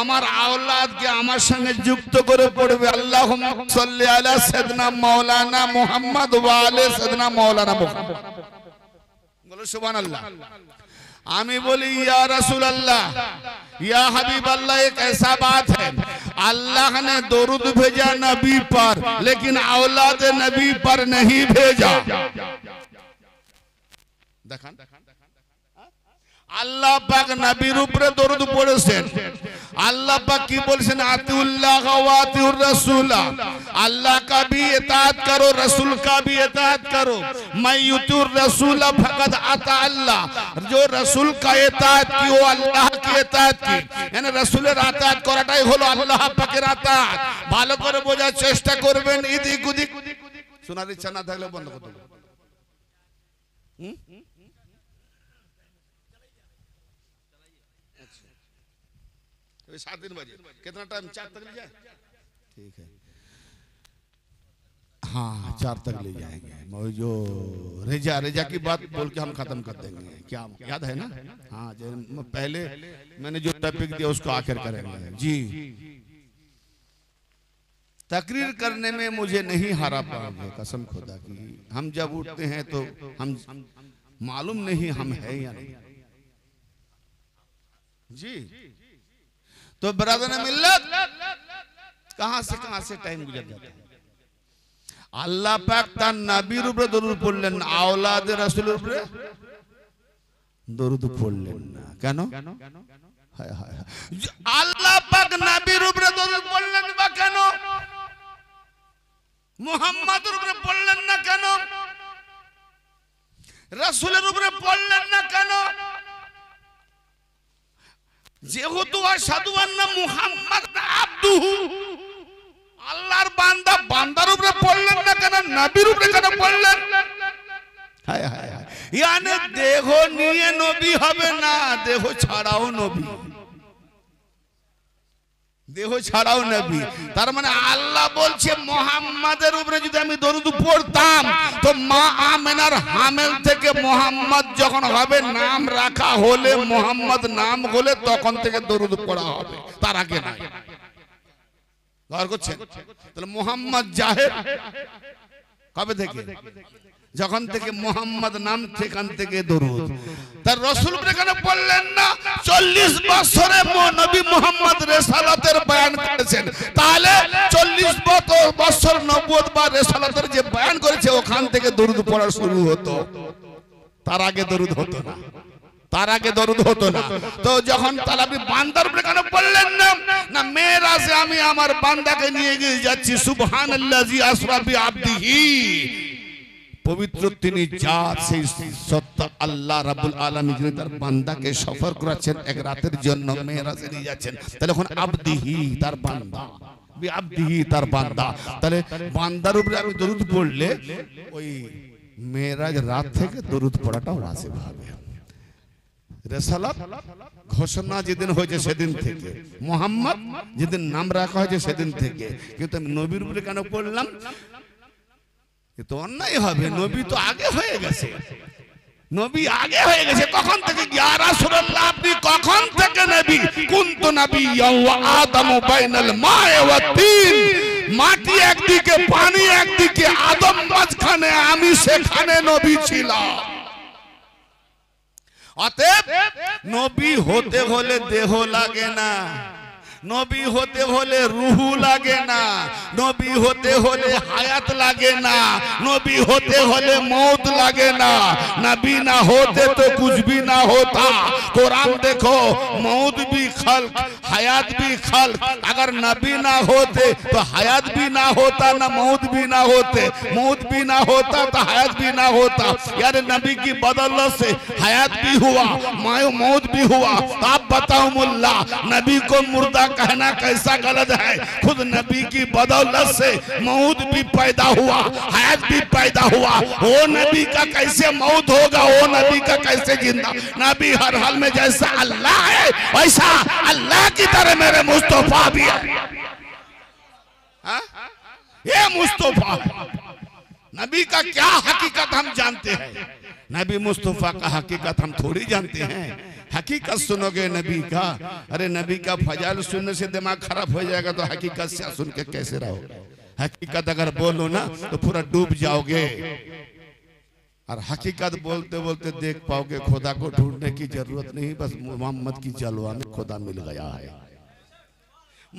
আমার আওলাদকে আমার সঙ্গে যুক্ত করে পড়বে আল্লাহুম্মা সাল্লি আলা সাইয়েদনা মাওলানা মুহাম্মদ ওয়া আলা সাইয়েদনা মাওলানা মুহাম্মদ বলে সুবহানাল্লাহ आमी बोली या रसूल अल्लाह या हबीब अल्लाह एक ऐसा बात है अल्लाह ने दरुद भेजा नबी पर लेकिन औलाद नबी पर नहीं भेजा देखा আল্লাহ পাক নবীর উপরে দরুদ পড়েছেন আল্লাহ পাক কি বলছেন আতিউল্লাহ ওয়া আতিউর রাসূলা আল্লাহ কা ভি ইতাআত করো রাসূল কা ভি ইতাআত করো মাই ইউতুর রাসূলা ফাকাদ আতা আল্লাহ যে রাসূল কা ইতাআত কি ও আল্লাহ কি ইতাআত কি মানে রাসূলের ইতাআত করাটাই হলো আল্লাহ পাকের ইতাআত ভালো করে বোঝার চেষ্টা করবেন ইদি গুদি শোনার ইচ্ছা না থাকলে বন্ধ করে হুম अभी सात दिन बजे कितना टाइम चार तक ले जाए ठीक है हाँ, हाँ चार तक ले जाएंगे जो रेजा रेजा की बात बोल के हम खत्म कर देंगे क्या याद है ना हाँ पहले मैंने जो टॉपिक दिया उसको आखिर करेंगे जी तकरीर करने में मुझे नहीं हरा पाओगे कसम खुदा की हम जब उठते हैं तो हम मालूम नहीं हम है या नहीं जी, जी, जी तो बरादर मिल्लत कहां से कहां से टाइम गुजर जाता है আল্লাহ পাক তার নাবির উপরে দরুদ পড়লেন না আওলাদে রাসূলের উপরে দরুদ পড়লেন না কেন হায় হায় আল্লাহ পাক নাবির উপরে দরুদ পড়লেন বা কেন মুহাম্মাদের উপরে পড়লেন না কেন রাসূলের উপরে পড়লেন না কেন যেহেতু সাধুয়ার নাম মুহাম্মদ আব্দুহু আল্লাহর বান্দা বান্দার উপরে পড়লেন না কেন নাবির উপরে কেন পড়লেন হায় হায় হায় ইয়ানে দেহ নিয়ে নবী হবে না দেহ ছাড়াও নবী দেহ ছাড়াও নবী তার মানে আল্লাহ বলছে মোহাম্মদের উপরে যদি আমি দরুদ পড়তাম তো মা আমেনার হামেল থেকে মোহাম্মদ যখন হবে নাম রাখা হলে মোহাম্মদ নাম হলে তখন থেকে দরুদ পড়া হবে তার আগে নাই ধর করছেন তাহলে মোহাম্মদ জাহেদ কবে থেকে যখন থেকে মোহাম্মদ নাম সেখান থেকে দরুদ তার রসুল এখানে বললেন না চল্লিশ বছরে নবী মোহাম্মদ রেসালতের বয়ান করেছেন তাহলে চল্লিশ বছর নব্বত বা রেসালতের যে বয়ান করেছে ওখান থেকে দরুদ পড়া শুরু হতো তার আগে দরুদ হতো না তার আগে দরুদ হতো না তো যখন তালাবি বান্দার উপরে কেন বললেন না না আছে আমি আমার বান্দাকে নিয়ে গিয়ে যাচ্ছি সুবহানাল্লাজি আসরাবি আবদিহি পবিত্র তিনি জাত সেই সত্তা আল্লাহ রাবুল আলম যিনি তার বান্দাকে সফর করাচ্ছেন এক রাতের জন্য মেয়েরাজে নিয়ে যাচ্ছেন তাহলে এখন আবদিহি তার বান্দা আবদিহি তার বান্দা তাহলে বান্দার উপরে আমি দরুদ পড়লে ওই মেয়েরাজ রাত থেকে দরুদ পড়াটাও আসে ভাবে ঘোষণা যেদিন হয়েছে সেদিন থেকে মোহাম্মদ যেদিন নাম রাখা হয়েছে সেদিন থেকে কিন্তু আমি নবীর উপরে কেন পড়লাম এ তো অন্যায় হবে নবী তো আগে হয়ে গেছে নবী আগে হয়ে গেছে কখন থেকে আপনি কখন থেকে নবী কুনত নবী মাটি একদিকে পানি একদিকে আদম মাঝখানে আমি সেখানে নবী ছিলাম অতএব নবী হতে হলে দেহ লাগে না नबी होते होले रूह लागे ना नबी होते होले হায়াত लागे ना नबी होते होले मौत लागे ना नबी ना होते तो कुछ भी ना होता कुरान देखो मौत भी खल हयात भी खल अगर नबी ना होते तो हयात भी ना होता ना मौत भी ना होते मौत भी ना होता तो हयात भी ना होता यार नबी की बदौलत से हयात भी हुआ मायो मौत भी हुआ तो आप बताओ मुल्ला नबी को मुर्दा का कहना कैसा गलत है खुद नबी की बदौलत से मौत भी पैदा हुआ हयात भी पैदा हुआ वो नबी का कैसे मौत होगा वो नबी का कैसे जिंदा नबी हर हाल में जैसा अल्लाह है वैसा अल्लाह की तरह मेरे मुस्तफा भी है ये हाँ? मुस्तफा नबी का क्या हकीकत हम जानते हैं नबी मुस्तफा का हकीकत हम थोड़ी जानते हैं हकीकत सुनोगे नबी का अरे नबी का फजाल सुनने से दिमाग खराब हो जाएगा तो हकीकत से सुन के कैसे रहोगे हकीकत अगर बोलो ना तो पूरा डूब जाओगे और हकीकत बोलते बोलते देख पाओगे खुदा को ढूंढने की जरूरत नहीं बस मोहम्मद की जलवा में खुदा मिल गया है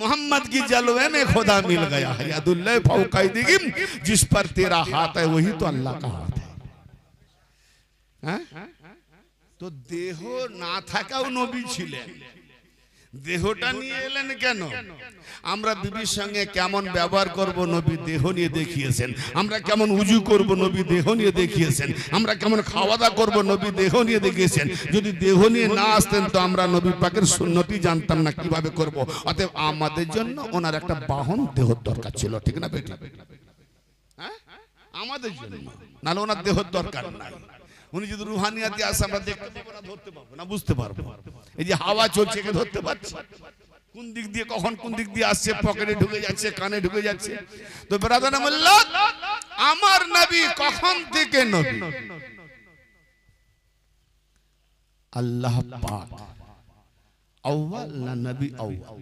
मोहम्मद की जलवे में खुदा मिल गया है यादुल्ला जिस पर तेरा हाथ है वही तो अल्लाह का हाथ है हा? তো দেহ না থাকাও নবী ছিলেন দেহটা নিয়ে এলেন কেন আমরা বিবির সঙ্গে কেমন ব্যবহার করব নবী দেহ নিয়ে দেখিয়েছেন আমরা কেমন উজু করব নবী দেহ নিয়ে দেখিয়েছেন আমরা কেমন খাওয়া দাওয়া করবো নবী দেহ নিয়ে দেখিয়েছেন যদি দেহ নিয়ে না আসতেন তো আমরা নবী পাকের শূন্যটি জানতাম না কিভাবে করব অতএব আমাদের জন্য ওনার একটা বাহন দেহ দরকার ছিল ঠিক না বেটা হ্যাঁ? আমাদের জন্য নাহলে ওনার দেহ দরকার নাই উনি যদি রুহানিয়াতে আসে আমরা দেখতে পাবো না ধরতে পারবো না বুঝতে পারবো এই যে হাওয়া চলছে একে ধরতে পারছি কোন দিক দিয়ে কখন কোন দিক দিয়ে আসছে পকেটে ঢুকে যাচ্ছে কানে ঢুকে যাচ্ছে তো বেরাদান আমার নবী কখন থেকে নবী আল্লাহ পাক আউ্বাল নবী আউ্বাল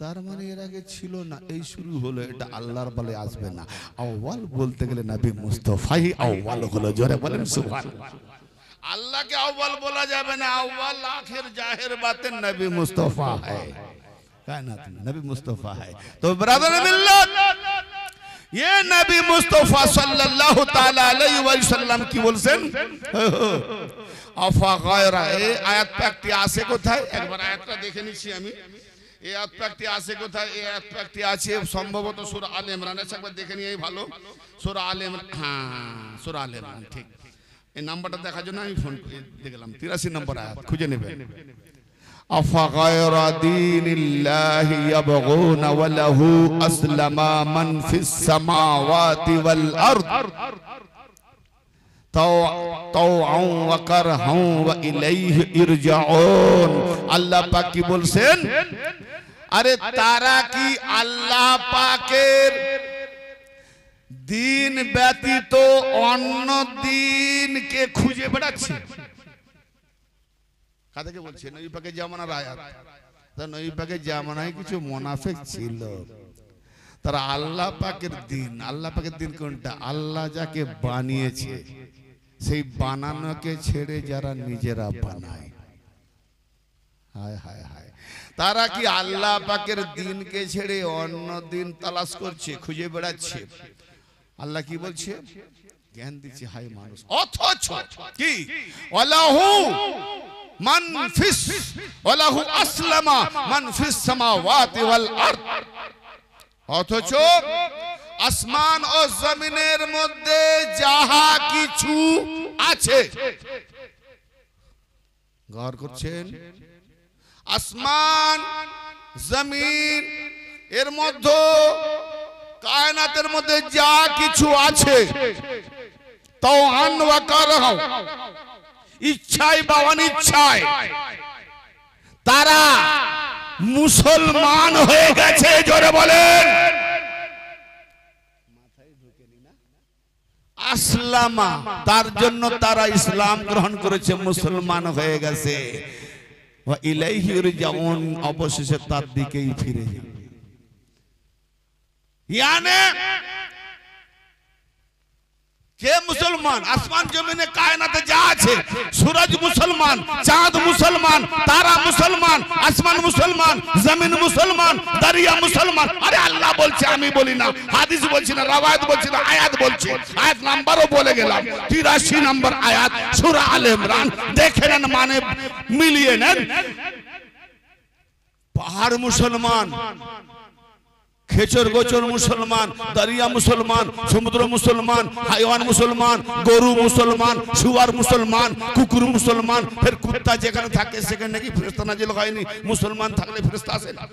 তার মানে এর আগে ছিল না এই শুরু হলো এটা আল্লাহর বলে আসবে না আওয়াল বলতে গেলে নবী মুস্তফাই আওয়াল হলো জোরে বলেন সুবহান আল্লাহকে আওয়াল বলা যাবে না আওয়াল আখির জাহির বাতেন নবী মুস্তফা হ্যায় কায়নাত নবী মুস্তফা হ্যায় তো ব্রাদার মিল্লাত ये नबी मुस्तफा सल्लल्लाहु ताला अलैहि वसल्लम কি বলছেন আফা গায়রা এই আয়াত পাকটি আছে কোথায় একবার আয়াতটা দেখে নিচ্ছি আমি এই প্যাকটি আছে কোথায় এই প্যাকটি আছে সম্ভবত সুর আল ইমরান আচ্ছা, একবার দেখে নিয়েই ভালো সুর আল ইমরান হ্যাঁ সুর আল ইমরান ঠিক এই নাম্বারটা দেখার জন্য আমি ফোন দেখলাম তিরাশি নম্বর আয়াত খুঁজে নেবেন أفغير دين الله يبغون وله أسلم من في السماوات والأرض طوعا وكرها وإليه يرجعون আল্লাহ পাক বলছেন আরে তারা কি আল্লাহ পাকের দিন ব্যতীত অন্য দিন কে খুঁজে বেড়াচ্ছে কাদেরকে বলছে নবী পাকের জামানার আয়াত তা নবী পাকের জামানায় কিছু মুনাফিক ছিল তারা আল্লাহ পাকের দিন আল্লাহ পাকের দিন কোনটা আল্লাহ যাকে বানিয়েছে সেই বানানোকে ছেড়ে যারা নিজেরা বানায় হায় হায় হায় তারা কি আল্লাহ পাকের দিনকে ছেড়ে অন্য দিন তালাশ করছে খুঁজে বেড়াচ্ছে আল্লাহ কি বলছে জ্ঞান দিচ্ছে হাই মানুষ অথচ কি অলাহু মান ফিস অলাহু আসলামা মান ফিস সামাওয়াতি ওয়াল আরদ অথচ আসমান ও জমিনের মধ্যে যাহা কিছু আছে ঘর করছেন আসমান জমিন এর মধ্যে কায়নাতের মধ্যে যা কিছু আছে তাও আনওয়াকার ইচ্ছাই বা অনিচ্ছায় তারা মুসলমান হয়ে গেছে জোরে বলেন আসলামা তার জন্য তারা ইসলাম গ্রহণ করেছে মুসলমান হয়ে গেছে अवशेषे फिर কে মুসলমান আসমান জমিনে কায়নাতে যা আছে সুরজ মুসলমান চাঁদ মুসলমান তারা মুসলমান আসমান মুসলমান জমিন মুসলমান দরিয়া মুসলমান আরে আল্লাহ বলছে আমি বলি না হাদিস বলছি না রাওয়ায়াত বলছি না আয়াত বলছি আয়াত নাম্বারও বলে গেলাম 83 নাম্বার আয়াত সূরা আল ইমরান দেখেন মানে মিলিয়ে নেন পাহাড় মুসলমান খেচর গোচর মুসলমান দারিয়া মুসলমান সমুদ্র মুসলমান হাইওয়ান মুসলমান গরু মুসলমান সুয়ার মুসলমান কুকুর মুসলমান ফের কুত্তা যেখানে থাকে সেখানে নাকি ফেরস্তা নাজিল হয়নি মুসলমান থাকলে ফেরস্তা আসে না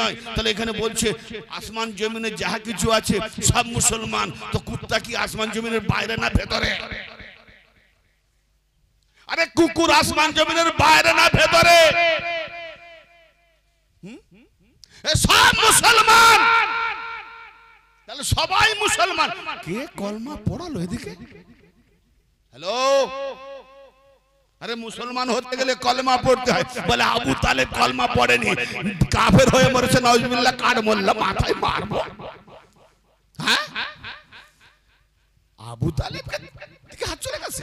নয় তাহলে এখানে বলছে আসমান জমিনে যাহা কিছু আছে সব মুসলমান তো কুত্তা কি আসমান জমিনের বাইরে না ভেতরে আরে কুকুর আসমান জমিনের বাইরে না ভেতরে সব মুসলমান তাহলে সবাই মুসলমান কে কলমা পড়ালো এদিকে হ্যালো আরে মুসলমান হতে গেলে কলমা পড়তে হয় বলে আবু তালে কলমা পড়েনি কাফের হয়ে মরেছে নজমিল্লা কাঠ মোল্লা মাথায় মারবো হ্যাঁ আবু তালেব হাত চলে গেছে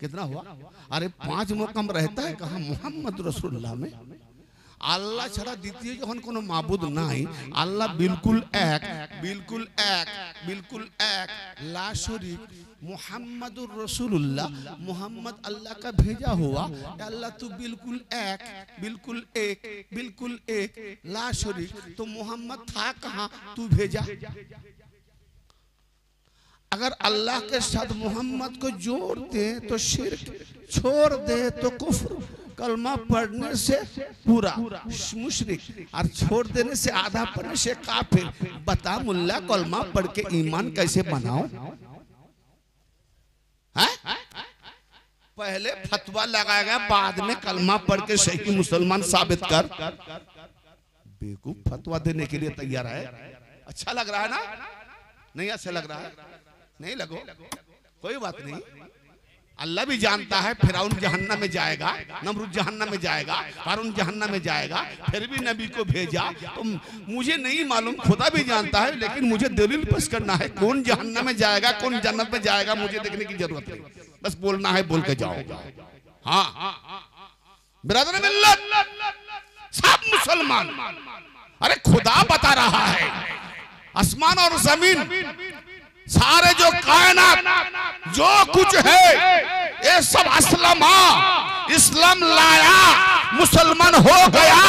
कितना हुआ अरे पांच मकाम रहता है कहा मोहम्मद रसुल्ला में আল্লাহ ছাড়া দ্বিতীয় যখন কোনো মাবুদ নাই আল্লাহ বিলকুল এক বিলকুল এক বিলকুল এক লা শরীক মোহাম্মদুর রসুল্লাহ মোহাম্মদ আল্লাহ কা ভেজা হওয়া আল্লাহ তু বিলকুল এক বিলকুল এক বিলকুল এক লা শরীক তো মোহাম্মদ থা কাহা তু ভেজা अगर अल्लाह के साथ मोहम्मद को जोड़ दे तो शिर छोड़ दे तो कुफ्र कलमा पढ़ने से पूरा मुशरक और छोड़ देने से आधा पढ़ने से काफिर बता मुल्ला कलमा पढ़ के ईमान कैसे बनाओ है? पहले फतवा लगाया गया बाद में कलमा पढ़ के सही मुसलमान साबित कर बेकूफ फतवा देने के लिए तैयार है अच्छा लग रहा है ना नहीं अच्छा लग रहा है नहीं लगो कोई बात नहीं अल्लाह भी जानता है फिराउन जहन्ना में जाएगा नमरुद जहन्ना में जाएगा हारून जहन्ना में जाएगा फिर भी नबी को भेजा तो मुझे नहीं मालूम खुदा भी जानता है लेकिन मुझे दलील पेश करना है कौन जहन्ना में जाएगा कौन जन्नत में जाएगा मुझे देखने की जरूरत नहीं बस बोलना है बोल के जाओ हाँ बिरादर सब मुसलमान अरे खुदा बता रहा है आसमान और जमीन सारे जो कायनात जो कुछ है ये सब असलमा इस्लाम लाया मुसलमान हो गया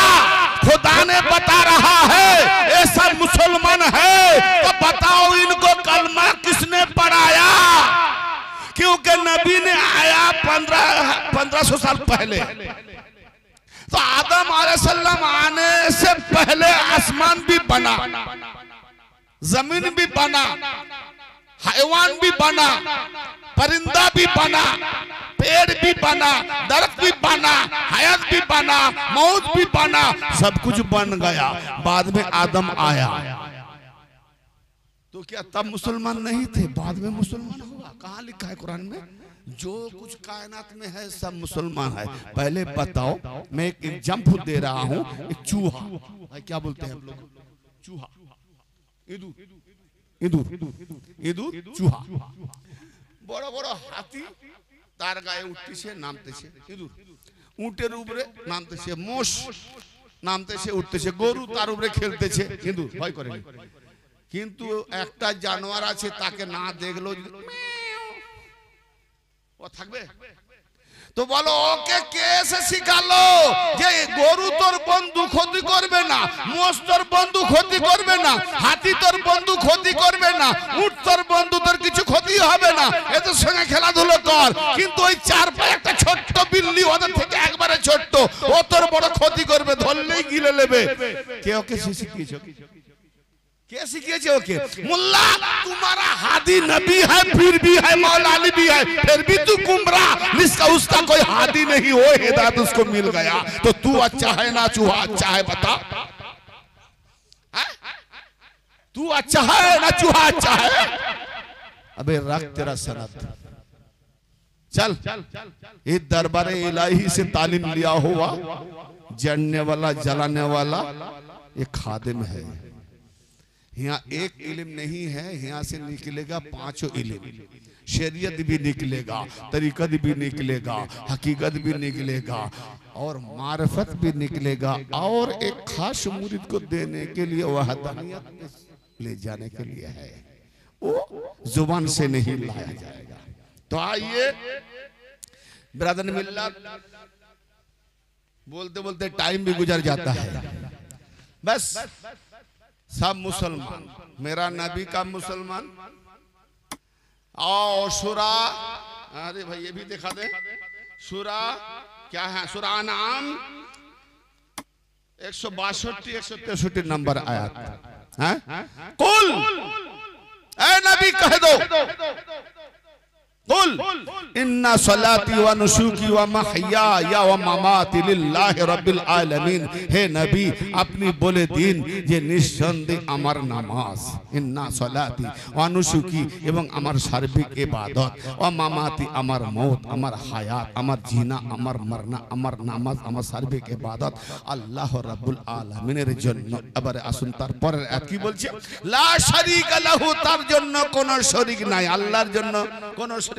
खुदा ने बता रहा है ये सब मुसलमान है तो बताओ इनको कलमा किसने पढ़ाया क्योंकि नबी ने आया पंद्रह पंद्रह सौ साल पहले तो आदम सलम आने से पहले आसमान भी बना जमीन भी बना हैवान भी बना परिंदा भी बना पेड़ भी बना दरख भी बना हयात भी बना मौत भी बना सब कुछ बन गया बाद में आदम आया तो क्या तब मुसलमान नहीं थे बाद में मुसलमान हुआ कहा लिखा है कुरान में जो कुछ कायनात में है सब मुसलमान है पहले बताओ मैं एक जंप दे रहा हूँ चूहा क्या बोलते हैं हम लोग चूहा ইঁদুর ইঁদুর চুহা বড় বড় হাতি তার গায়ে উঠতেছে নামতেছে ইঁদুর উটের উপরে নামতেছে মোষ নামতেছে উঠতেছে গরু তার উপরে খেলতেছে কিন্তু ভয় করে কিন্তু একটা জানোয়ার আছে তাকে না দেখলো ও থাকবে তো বলো ওকে কে এসে শিখালো যে গরু তোর বন্ধু ক্ষতি করবে না মোষ তোর বন্ধু ক্ষতি করবে না হাতি তোর বন্ধু ক্ষতি করবে না উঠ তোর বন্ধু তোর কিছু ক্ষতি হবে না এদের সঙ্গে খেলাধুলো কর কিন্তু ওই চার পায়ে একটা ছোট্ট বিল্লি ওদের থেকে একবারে ছোট্ট ও তোর বড় ক্ষতি করবে ধরলেই গিলে নেবে কে ওকে শিখিয়েছ कैसे कीजिए ओके मुल्ला तुम्हारा हादी नबी है फिर भी है मौलानी भी है फिर भी तू गुमरा जिसका उसका कोई हादी नहीं हो हिदायत उसको मिल गया तो तू अच्छा है ना चूहा अच्छा है बता तू अच्छा है ना चूहा अच्छा है अबे रख तेरा सनत चल ये दरबार इलाही से तालीम लिया हुआ जलने वाला जलाने वाला ये खादिम है यहाँ एक इलम नहीं है यहाँ से निकलेगा पांचों इलम शरीयत भी निकलेगा तरीकत भी निकलेगा हकीकत भी निकलेगा और मारफत भी निकलेगा और एक खास मुरीद को देने के लिए वहदानियत ले जाने के लिए है वो जुबान से नहीं लाया जाएगा तो, तो आइए ब्रदर मिल्ला बोलते बोलते टाइम भी गुजर जाता है बस सब मुसलमान मेरा नबी का मुसलमान और सुरा अरे भाई ये भी दिखा दे सुरा क्या है सुरा नाम एक सौ बासठ एक सौ तिरसठ नंबर आया कुल ए नबी कह दो قل ان صلاتي ونسكي ومحياي ومماتي لله رب العالمين হে নবী আপনি বলে দিন যে নিঃসন্দেহে আমার নামাজ ইন্না সলাতি অনুসুকি এবং আমার সার্বিক ইবাদত ও মামাতি আমার মত আমার হায়াত আমার জিনা আমার মরনা আমার নামাজ আমার সার্বিক ইবাদত আল্লাহ রাব্বুল আলামিনের জন্য আবার আসুন তারপরের কি বলছে লা শারীকা লাহু তার জন্য কোন শরীক নাই আল্লাহর জন্য কোন শরীক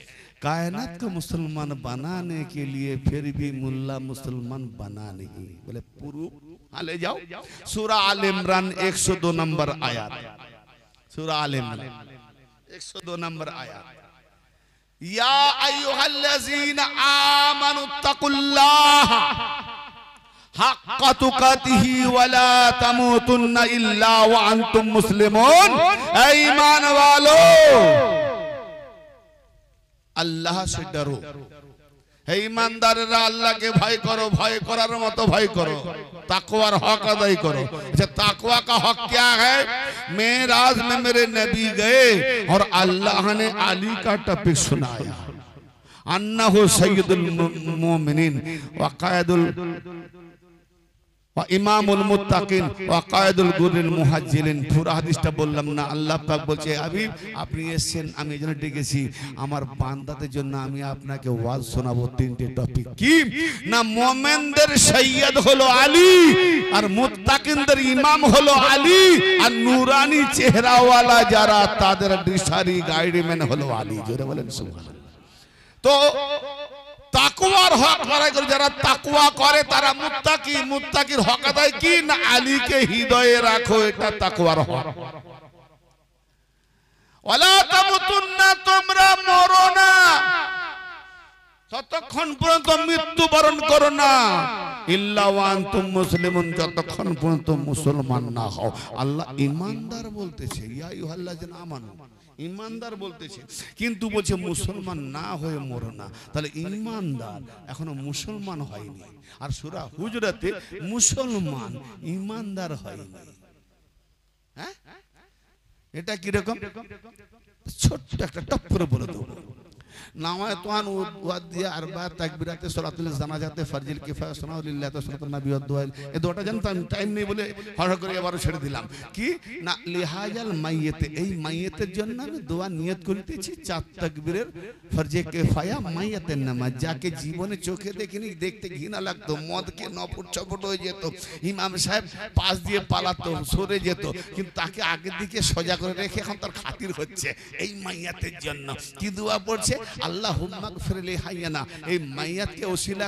कायनात को मुसलमान बनाने के लिए फिर भी मुल्ला मुसलमान बना नहीं बोले पूर्व हाँ, ले जाओ सूरा आल इमरान एक सौ दो नंबर आया सूरा आल इमरान एक सौ दो नंबर आया या अयुहल्लजीन आमनु तकुल्लाह हक़ वला तमूतुन्ना इल्ला व अंतुम मुस्लिमून वालों আল্লাহ সে ডারো এই ইমানদারেরা আল্লাহকে ভয় করো ভয় করার মতো ভয় করো তাকওয়ার হক আদায় করো যে তাকওয়া কা হক কিয়া হ্যায় মেরাজ মে মেরে নবী গয়ে আর আল্লাহ নে আলী কা টপিক সুনায়া আন্নাহু সাইয়্যিদুল মুমিনিন ওয়া কায়দুল ইমামুল মুত্তাকিন ওয়াকায়দুল গুরিল মুহাজ্জিলিন পুরো হাদিসটা বললাম না আল্লাহ বলছে হাবিব আপনি এসেছেন আমি এজন্য ডেকেছি আমার বান্দাদের জন্য আমি আপনাকে ওয়াজ শোনাবো তিনটে টপিক কি না মুমিনদের সৈয়দ হলো আলী আর মুত্তাকিনদের ইমাম হলো আলী আর নুরানি চেহারাওয়ালা যারা তাদের ডিসারি গাইডম্যান হলো আলী জোরে বলেন তো তাকুয়ার হক লড়াই করে যারা তাকুয়া করে তারা মুত্তাকি মুত্তাকির হক আদায় কি না আলীকে হৃদয়ে রাখো এটা তাকুয়ার হক ওয়ালা তামুতুন্না তোমরা মরো না ততক্ষণ পর্যন্ত মৃত্যুবরণ করো না ইল্লাওয়ান্তুম মুসলিমুন যতক্ষণ পর্যন্ত মুসলমান না হও আল্লাহ ইমানদার বলতেছে ইয়া ইউহাল্লাযিনা আমানু ইমানদার বলতেছে কিন্তু বলছে মুসলমান না হয়ে মরো না তাহলে ইমানদার এখনো মুসলমান হয়নি আর সুরা হুজরাতে মুসলমান ইমানদার হয়নি হ্যাঁ এটা কিরকম ছোট্ট একটা টপ করে বলে দেবো নামায় তোয়ান ওয়াদ দিয়ে আরবা তাকবিরাতে সলাতুল জানাজাতে ফরজিল কিফায়া সুনাউলিল্লাহ তো সলাতুল নবী ওয়াদ দোয়া এ দুটো জানতাম টাইম নেই বলে হঠাৎ করে আবারও ছেড়ে দিলাম কি না লিহাজাল মাইয়েতে এই মাইয়েতের জন্য আমি দোয়া নিয়ত করিতেছি চার তাকবীরের ফরজে কিফায়া মাইয়েতের নামাজ যাকে জীবনে চোখে দেখিনি দেখতে ঘৃণা লাগতো মদ কে নপট চপট হয়ে যেত ইমাম সাহেব পাশ দিয়ে পালাতো সরে যেত কিন্তু তাকে আগের দিকে সোজা করে রেখে এখন তার খাতির হচ্ছে এই মাইয়াতের জন্য কি দোয়া পড়ছে আল্লাহ হাইয়ানা এই মাইয়াতকে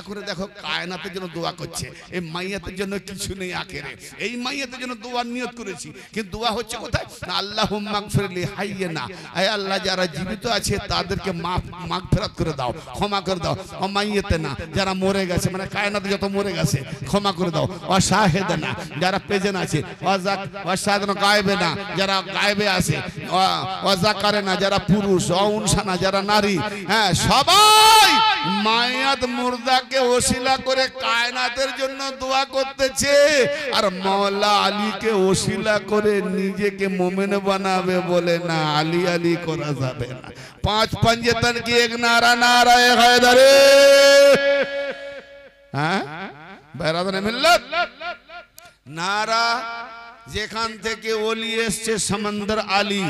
করে দেখো কায়নাতের জন্য দোয়া করছে এই মাইয়াতের জন্য কিছু নেই আখেরে এই মাইয়াতের জন্য দোয়া নিয়ত করেছি কিন্তু দোয়া হচ্ছে কোথায় না আল্লাহ হুম্মাক হাইয়ানা আল্লাহ যারা জীবিত আছে তাদেরকে মাফ মাগ ফেরাত করে দাও ক্ষমা করে দাও অমাইয়েতে না যারা মরে গেছে মানে কায়নাতে যত মরে গেছে ক্ষমা করে দাও অসাহেদে না যারা পেজেন আছে অসাধন গায়েবে না যারা গায়েবে আছে না যারা পুরুষ অউনসানা যারা নারী হ্যাঁ সবাই মায়াত মুর্দাকে ওসিলা করে কায়নাতের জন্য দোয়া করতেছে আর মওলা আলীকে ওসিলা করে নিজেকে মোমেন বানাবে বলে না আলী আলী করা যাবে না পাঁচ পাঞ্জেতন কি এক নারা নারায় হায়দারে হ্যাঁ বাইরাদানে মিল্লাত নারা যেখান থেকে ওলি এসছে সমন্দর আলী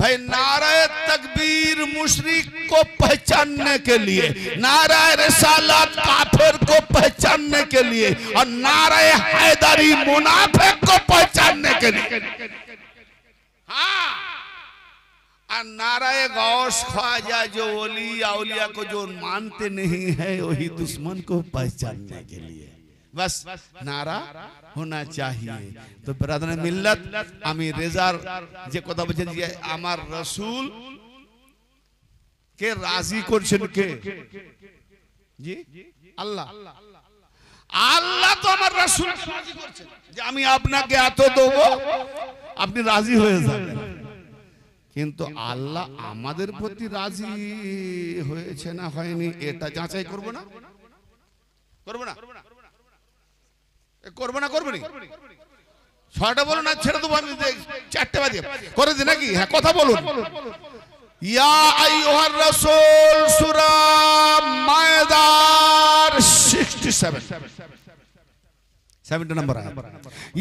भाई नाराय तकबीर मुशरक को पहचानने के लिए नाराय रसालत काफिर को पहचानने के लिए और नाराय हैदरी मुनाफे को पहचानने के लिए हाँ नाराय गौश ख्वाजा जो ओली औलिया को जो मानते नहीं है वही दुश्मन को पहचानने के लिए बस नारा होना चाहिए তো ব্রাদার মিল্লাত আমি রেজার যে কথা বলছেন যে আমার রসুল কে রাজি করছেন কে জি আল্লাহ আল্লাহ তো আমার রসুল রাজি করছেন যে আমি আপনাকে এত দেব আপনি রাজি হয়ে যাবেন কিন্তু আল্লাহ আমাদের প্রতি রাজি হয়েছে না হয়নি এটা যাচাই করব না করব না করবো না করবো ছটা বলুন না ছেড়ে দেবো আমি চারটে বাজে করে দি নাকি হ্যাঁ কথা বলুন ইয়া আইয়ুহার রাসূল সূরা মায়েদার 67 70 নম্বর আয়াত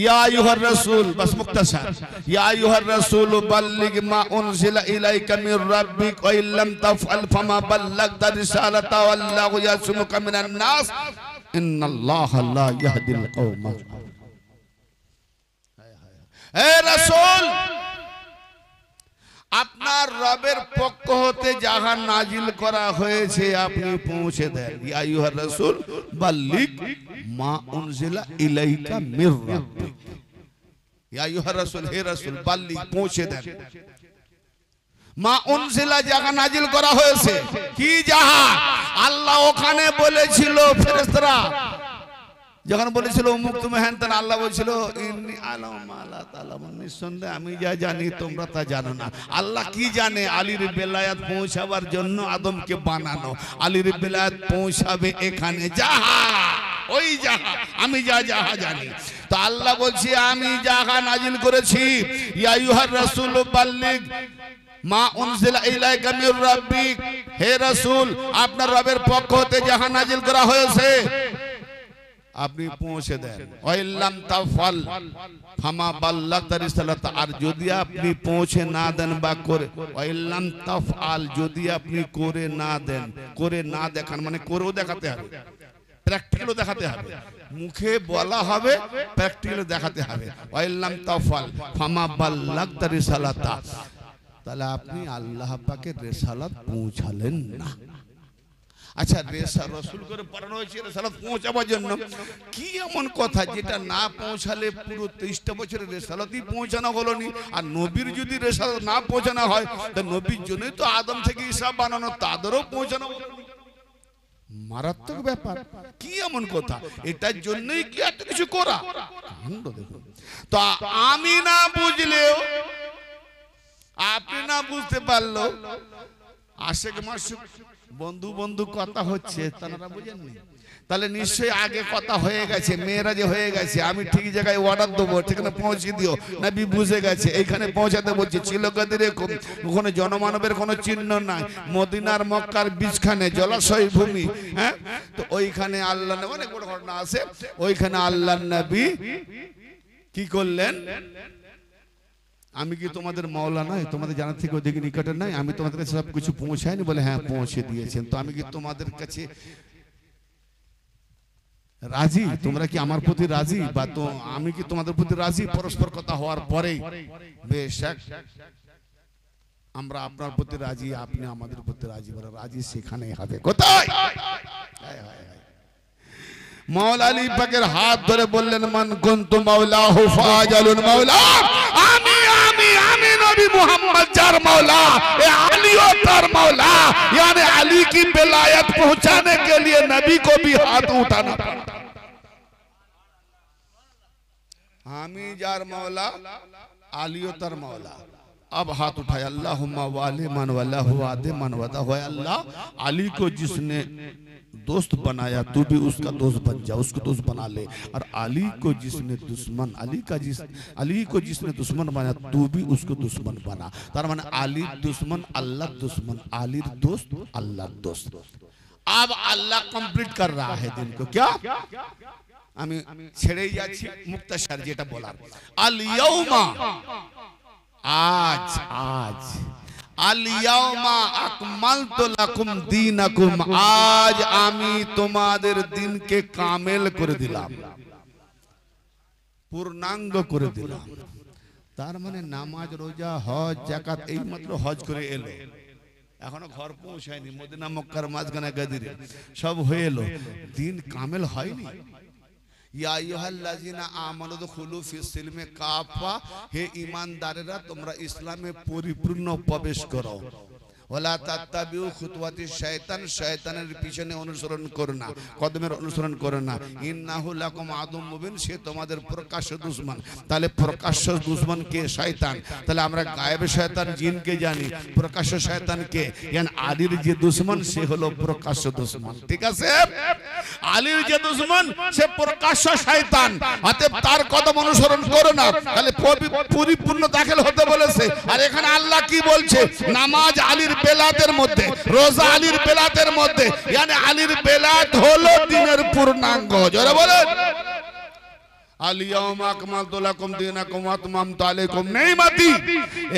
ইয়া আইয়ুহার রাসূল বাস মুক্তাসার ইয়া আইয়ুহার রাসূল বাল্লিগ মা উনজিলা ইলাইকা মির রাব্বিক ওয়া ইল্লাম তাফআল ফামা বাল্লাগতা রিসালাতা ওয়াল্লাহু ইয়াসমুকা মিনান নাস আপনার রবের পক্ষ হতে যাহা নাজিল করা হয়েছে আপনি পৌঁছে দেন রসুল রাসূল বাল্লিগ মা উনজিলা ইলাইকা মির রাসূল হে রাসূল বাল্লিগ পৌঁছে দেন মা উনজিলা জায়গা নাজিল করা হয়েছে কি জাহা আল্লাহ ওখানে বলেছিল ফেরেস্তরা যখন বলেছিল অমুক তুমি হ্যান তেন আল্লাহ বলছিল নিঃসন্দেহে আমি যা জানি তোমরা তা জানো না আল্লাহ কি জানে আলীর বেলায়াত পৌঁছাবার জন্য আদমকে বানানো আলীর বেলায়াত পৌঁছাবে এখানে যাহা ওই যাহা আমি যা যাহা জানি তো আল্লাহ বলছি আমি যাহা নাজিল করেছি ইয়াইহার রাসূল বাল্লিগ মা উনজিলা ইলাইকা মির রাব্বিক হে রাসূল আপনার রবের পক্ষ হতে যাহা নাজিল করা হয়েছে আপনি পৌঁছে দেন ওয়াইল্লাম তাফাল ফামা বাল্লাতা রিসালাত আর যদি আপনি পৌঁছে না দেন বা করে ওয়াইল্লাম তাফআল যদি আপনি করে না দেন করে না দেখান মানে করেও দেখাতে হবে প্র্যাকটিক্যালও দেখাতে হবে মুখে বলা হবে প্র্যাকটিক্যালও দেখাতে হবে ওয়াইল্লাম তাফাল ফামা বাল্লাতা রিসালাতা তাহলে আপনি আল্লাহ পাকে রেসালাত পৌঁছালেন না আচ্ছা, আচ্ছা রেসা রসুল করে পড়ানো হয়েছে রেসালাত পৌঁছাবার জন্য কি এমন কথা যেটা না পৌঁছালে পুরো তেইশটা বছরে রেসালাতই পৌঁছানো হলো নি আর নবীর যদি রেসালাত না পৌঁছানো হয় তা নবীর জন্যই তো আদম থেকে হিসাব বানানো তাদেরও পৌঁছানো হলো মারাত্মক ব্যাপার কি এমন কথা এটার জন্যই কি একটা কিছু করা তো আমি না বুঝলেও আপনি না বুঝতে পারলো আশেক মাসুক বন্ধু বন্ধু কথা হচ্ছে তারা বুঝেননি তাহলে নিশ্চয়ই আগে কথা হয়ে গেছে মেয়েরা যে হয়ে গেছে আমি ঠিক জায়গায় অর্ডার দেবো সেখানে পৌঁছে দিও বি বুঝে গেছে এইখানে পৌঁছাতে বলছে চিলকাদের ওখানে জনমানবের কোনো চিহ্ন নাই মদিনার মক্কার বীজখানে জলাশয় ভূমি হ্যাঁ তো ওইখানে আল্লাহ অনেক বড় ঘটনা আছে ওইখানে আল্লাহ নবী কি করলেন আমি কি তোমাদের মাওলা নয় তোমাদের জানার থেকে ওদিকে নিকটে নাই আমি তোমাদের কাছে সব কিছু পৌঁছায়নি বলে হ্যাঁ পৌঁছে দিয়েছেন তো আমি কি তোমাদের কাছে রাজি তোমরা কি আমার প্রতি রাজি বা তো আমি কি তোমাদের প্রতি রাজি পরস্পর কথা হওয়ার পরে বেশ আমরা আপনার প্রতি রাজি আপনি আমাদের প্রতি রাজি বলে রাজি সেখানেই হবে কোথায় আলী হাত ধরে বললেন মান গন্তু মাওলা হুফা জালুন মাওলা আমি भी मोहम्मद जर मौला अलियो तर मौला यानी अली की बिलायत पहुंचाने के लिए नबी को भी हाथ उठाना पड़ा हामी जार मौला आलियो तर मौला अब हाथ उठाए अल्लाह वाले मन वाला हुआ दे मन वादा हुआ अल्लाह अली को जिसने दोस्त बनाया तू भी उसका दोस्त बन जा उसको दोस्त बना ले और अली को जिसने दुश्मन अली का जिस अली को जिसने दुश्मन बनाया तू भी उसको दुश्मन बना तार मैंने अली दुश्मन अल्लाह दुश्मन अली दोस्त अल्लाह दोस्त अब अल्लाह कंप्लीट कर रहा है दिन को क्या আমি ছেড়ে যাচ্ছি आज, आज, বলার আল ইয়াউমা আজ আজ আজ আমি তোমাদের দিনকে কামেল করে দিলাম পূর্ণাঙ্গ করে দিলাম তার মানে নামাজ রোজা হজ জাকাত এই মাত্র হজ করে এলো এখনো ঘর পৌঁছায়নি মদিনা মক্কার মাঝখানে গাদিরে সব হয়ে এলো দিন কামেল হয়নি याजीना आमन खुलुफिसलमे काफा हे ईमानदारेरा तुम्हारा इस्लामे परिपूर्ण प्रवेश करो আলীর যে দুশমন সে হলো প্রকাশ্য দুশমন ঠিক আছে আলীর যে সে প্রকাশ্য শয়তান তার কদম অনুসরণ করো না তাহলে পরিপূর্ণ দাখিল হতে বলেছে আর এখানে আল্লাহ কি বলছে নামাজ আলীর বেলাতের মধ্যে রোজা আলীর বেলাতের মধ্যে মানে আলীর বেলাত হলো দিনের পূর্ণাঙ্গ জোরে বলেন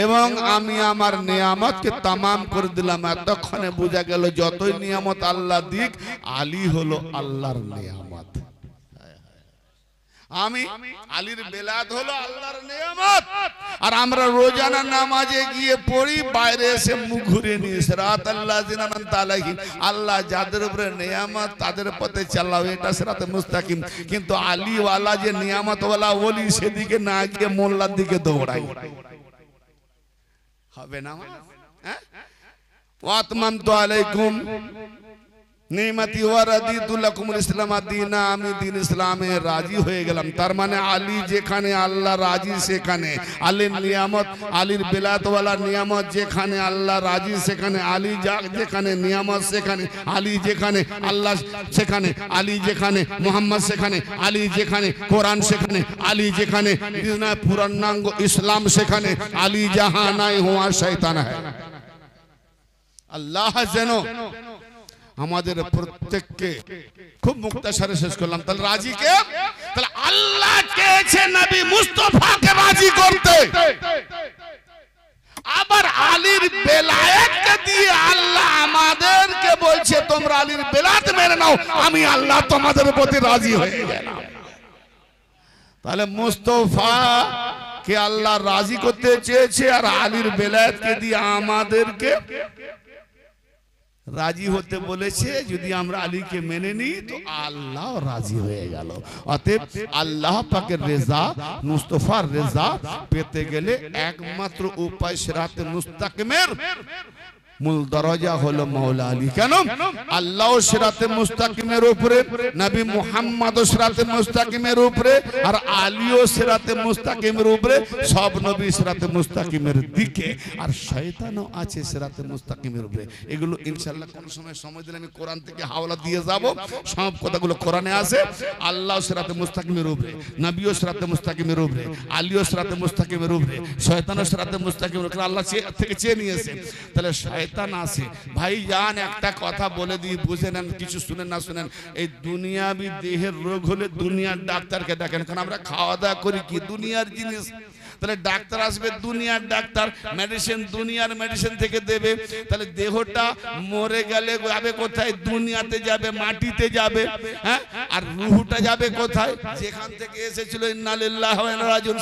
এবং আমি আমার নিয়ামতকে তামাম করে দিলাম এতক্ষণে বোঝা গেল যতই নিয়ামত আল্লাহ দিক আলী হলো আল্লাহর নিয়ামত আমি আলীর বেলাত হলো আল্লাহর নিয়ামত আর আমরা রোজানা নামাজে গিয়ে পড়ি বাইরে এসে মুখ ঘুরে নিয়ে রাত আল্লাহ তালাহি আল্লাহ যাদের উপরে নিয়ামত তাদের পথে চালাও এটা সেরাতে মুস্তাকিম কিন্তু আলীওয়ালা যে ওয়ালা বলি সেদিকে না গিয়ে মোল্লার দিকে দৌড়াই হবে না হ্যাঁ ওয়াতমান তো আলাইকুম তার মানে আলী যেখানে আল্লাহ রাজি সেখানে আলীর নিয়ামত যেখানে আল্লাহ রাজি সেখানে আলী যেখানে আল্লাহ সেখানে আলী যেখানে মোহাম্মদ সেখানে আলী যেখানে কোরআন সেখানে আলি যেখানে পুরান্নাঙ্গ ইসলাম সেখানে আলী জাহানায় হোয়া শৈতানা আল্লাহ আমাদের প্রত্যেককে খুব সারে শেষ করলাম তাহলে রাজিকে তাহলে আল্লাহ চেয়েছে নবী মুস্তফাকে রাজি করতে আবার আলীর বেলায়েতকে দিয়ে আল্লাহ আমাদেরকে বলছে তোমরা আলীর বেলাত মেনে নাও আমি আল্লাহ তোমাদের প্রতি রাজি হয়ে গেলাম তাহলে মুস্তফা কে আল্লাহ রাজি করতে চেয়েছে আর আলীর বেলায়েতকে দিয়ে আমাদেরকে রাজি হতে বলেছে যদি আমরা আলীকে মেনে নিই তো আল্লাহ রাজি হয়ে গেল অতএব আল্লাহ পাকের রেজা মুস্তফার রেজা পেতে গেলে একমাত্র উপায় সেরাতে মুস্তাকিমের মূল দরজা হলো মৌলা আলী কেন আল্লাহ সিরাতে মুস্তাকিমের উপরে নবী মুহাম্মদ সিরাতে মুস্তাকিমের উপরে আর আলীও সিরাতে মুস্তাকিমের উপরে সব নবী সিরাতে মুস্তাকিমের দিকে আর শয়তানও আছে সিরাতে মুস্তাকিমের উপরে এগুলো ইনশাআল্লাহ কোন সময় সময় দিলে আমি কোরআন থেকে হাওলা দিয়ে যাব সব কথাগুলো কোরআনে আছে আল্লাহ সিরাতে মুস্তাকিমের উপরে নবীও সিরাতে মুস্তাকিমের উপরে আলীও সিরাতে মুস্তাকিমের উপরে শয়তানও সিরাতে মুস্তাকিমের উপরে আল্লাহ থেকে চেয়ে নিয়েছে তাহলে শয়তান শয়তান আছে ভাই জান একটা কথা বলে দিই বুঝে নেন কিছু শুনেন না শুনেন এই দুনিয়াবি দেহের রোগ হলে দুনিয়ার ডাক্তারকে দেখেন কারণ আমরা খাওয়া দাওয়া করি কি দুনিয়ার জিনিস তাহলে ডাক্তার আসবে দুনিয়ার ডাক্তার মেডিসিন দুনিয়ার মেডিসিন থেকে দেবে তাহলে দেহটা মরে গেলে যাবে কোথায় দুনিয়াতে যাবে মাটিতে যাবে হ্যাঁ আর রুহটা যাবে কোথায় যেখান থেকে এসেছিল ইন্নালিল্লাহ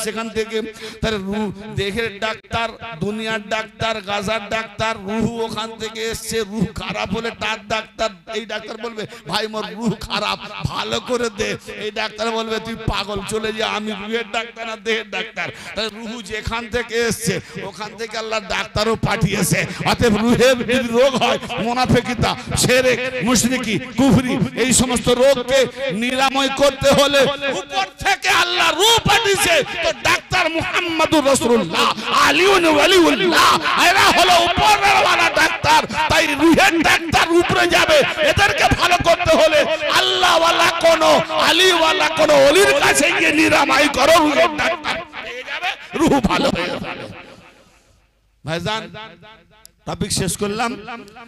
সেখান থেকে তাহলে রুহ দেহের ডাক্তার দুনিয়ার ডাক্তার গাজার ডাক্তার রুহু ওখান থেকে এসছে রুহ খারাপ হলে তার ডাক্তার এই ডাক্তার বলবে ভাই মোর রুহ খারাপ ভালো করে দে এই ডাক্তার বলবে তুই পাগল চলে যা আমি রুহের ডাক্তার আর দেহের ডাক্তার তাহলে রুহু যেখান থেকে এসছে ওখান থেকে আল্লাহ ডাক্তারও পাঠিয়েছে অতএব রুহের যদি রোগ হয় মোনাফেকিতা ছেড়ে মুশরিকি কুফরি এই সমস্ত রোগকে নিরাময় করতে হলে উপর থেকে আল্লাহ রূহ পাঠিয়েছে তো ডাক্তার ডাক্তার মুহাম্মদুর রাসূলুল্লাহ আলী আলিউন ওয়ালিউল্লাহ এরা হলো উপরের वाला ডাক্তার তাই রুহের ডাক্তার উপরে যাবে এদেরকে ভালো করতে হলে আল্লাহ ওয়ালা কোন আলী ওয়ালা কোন ওলির কাছে গিয়ে নিরাময় করো রুহের ডাক্তার হয়ে যাবে রূহ ভালো হয়ে যাবে ভাইজান টপিক শেষ করলাম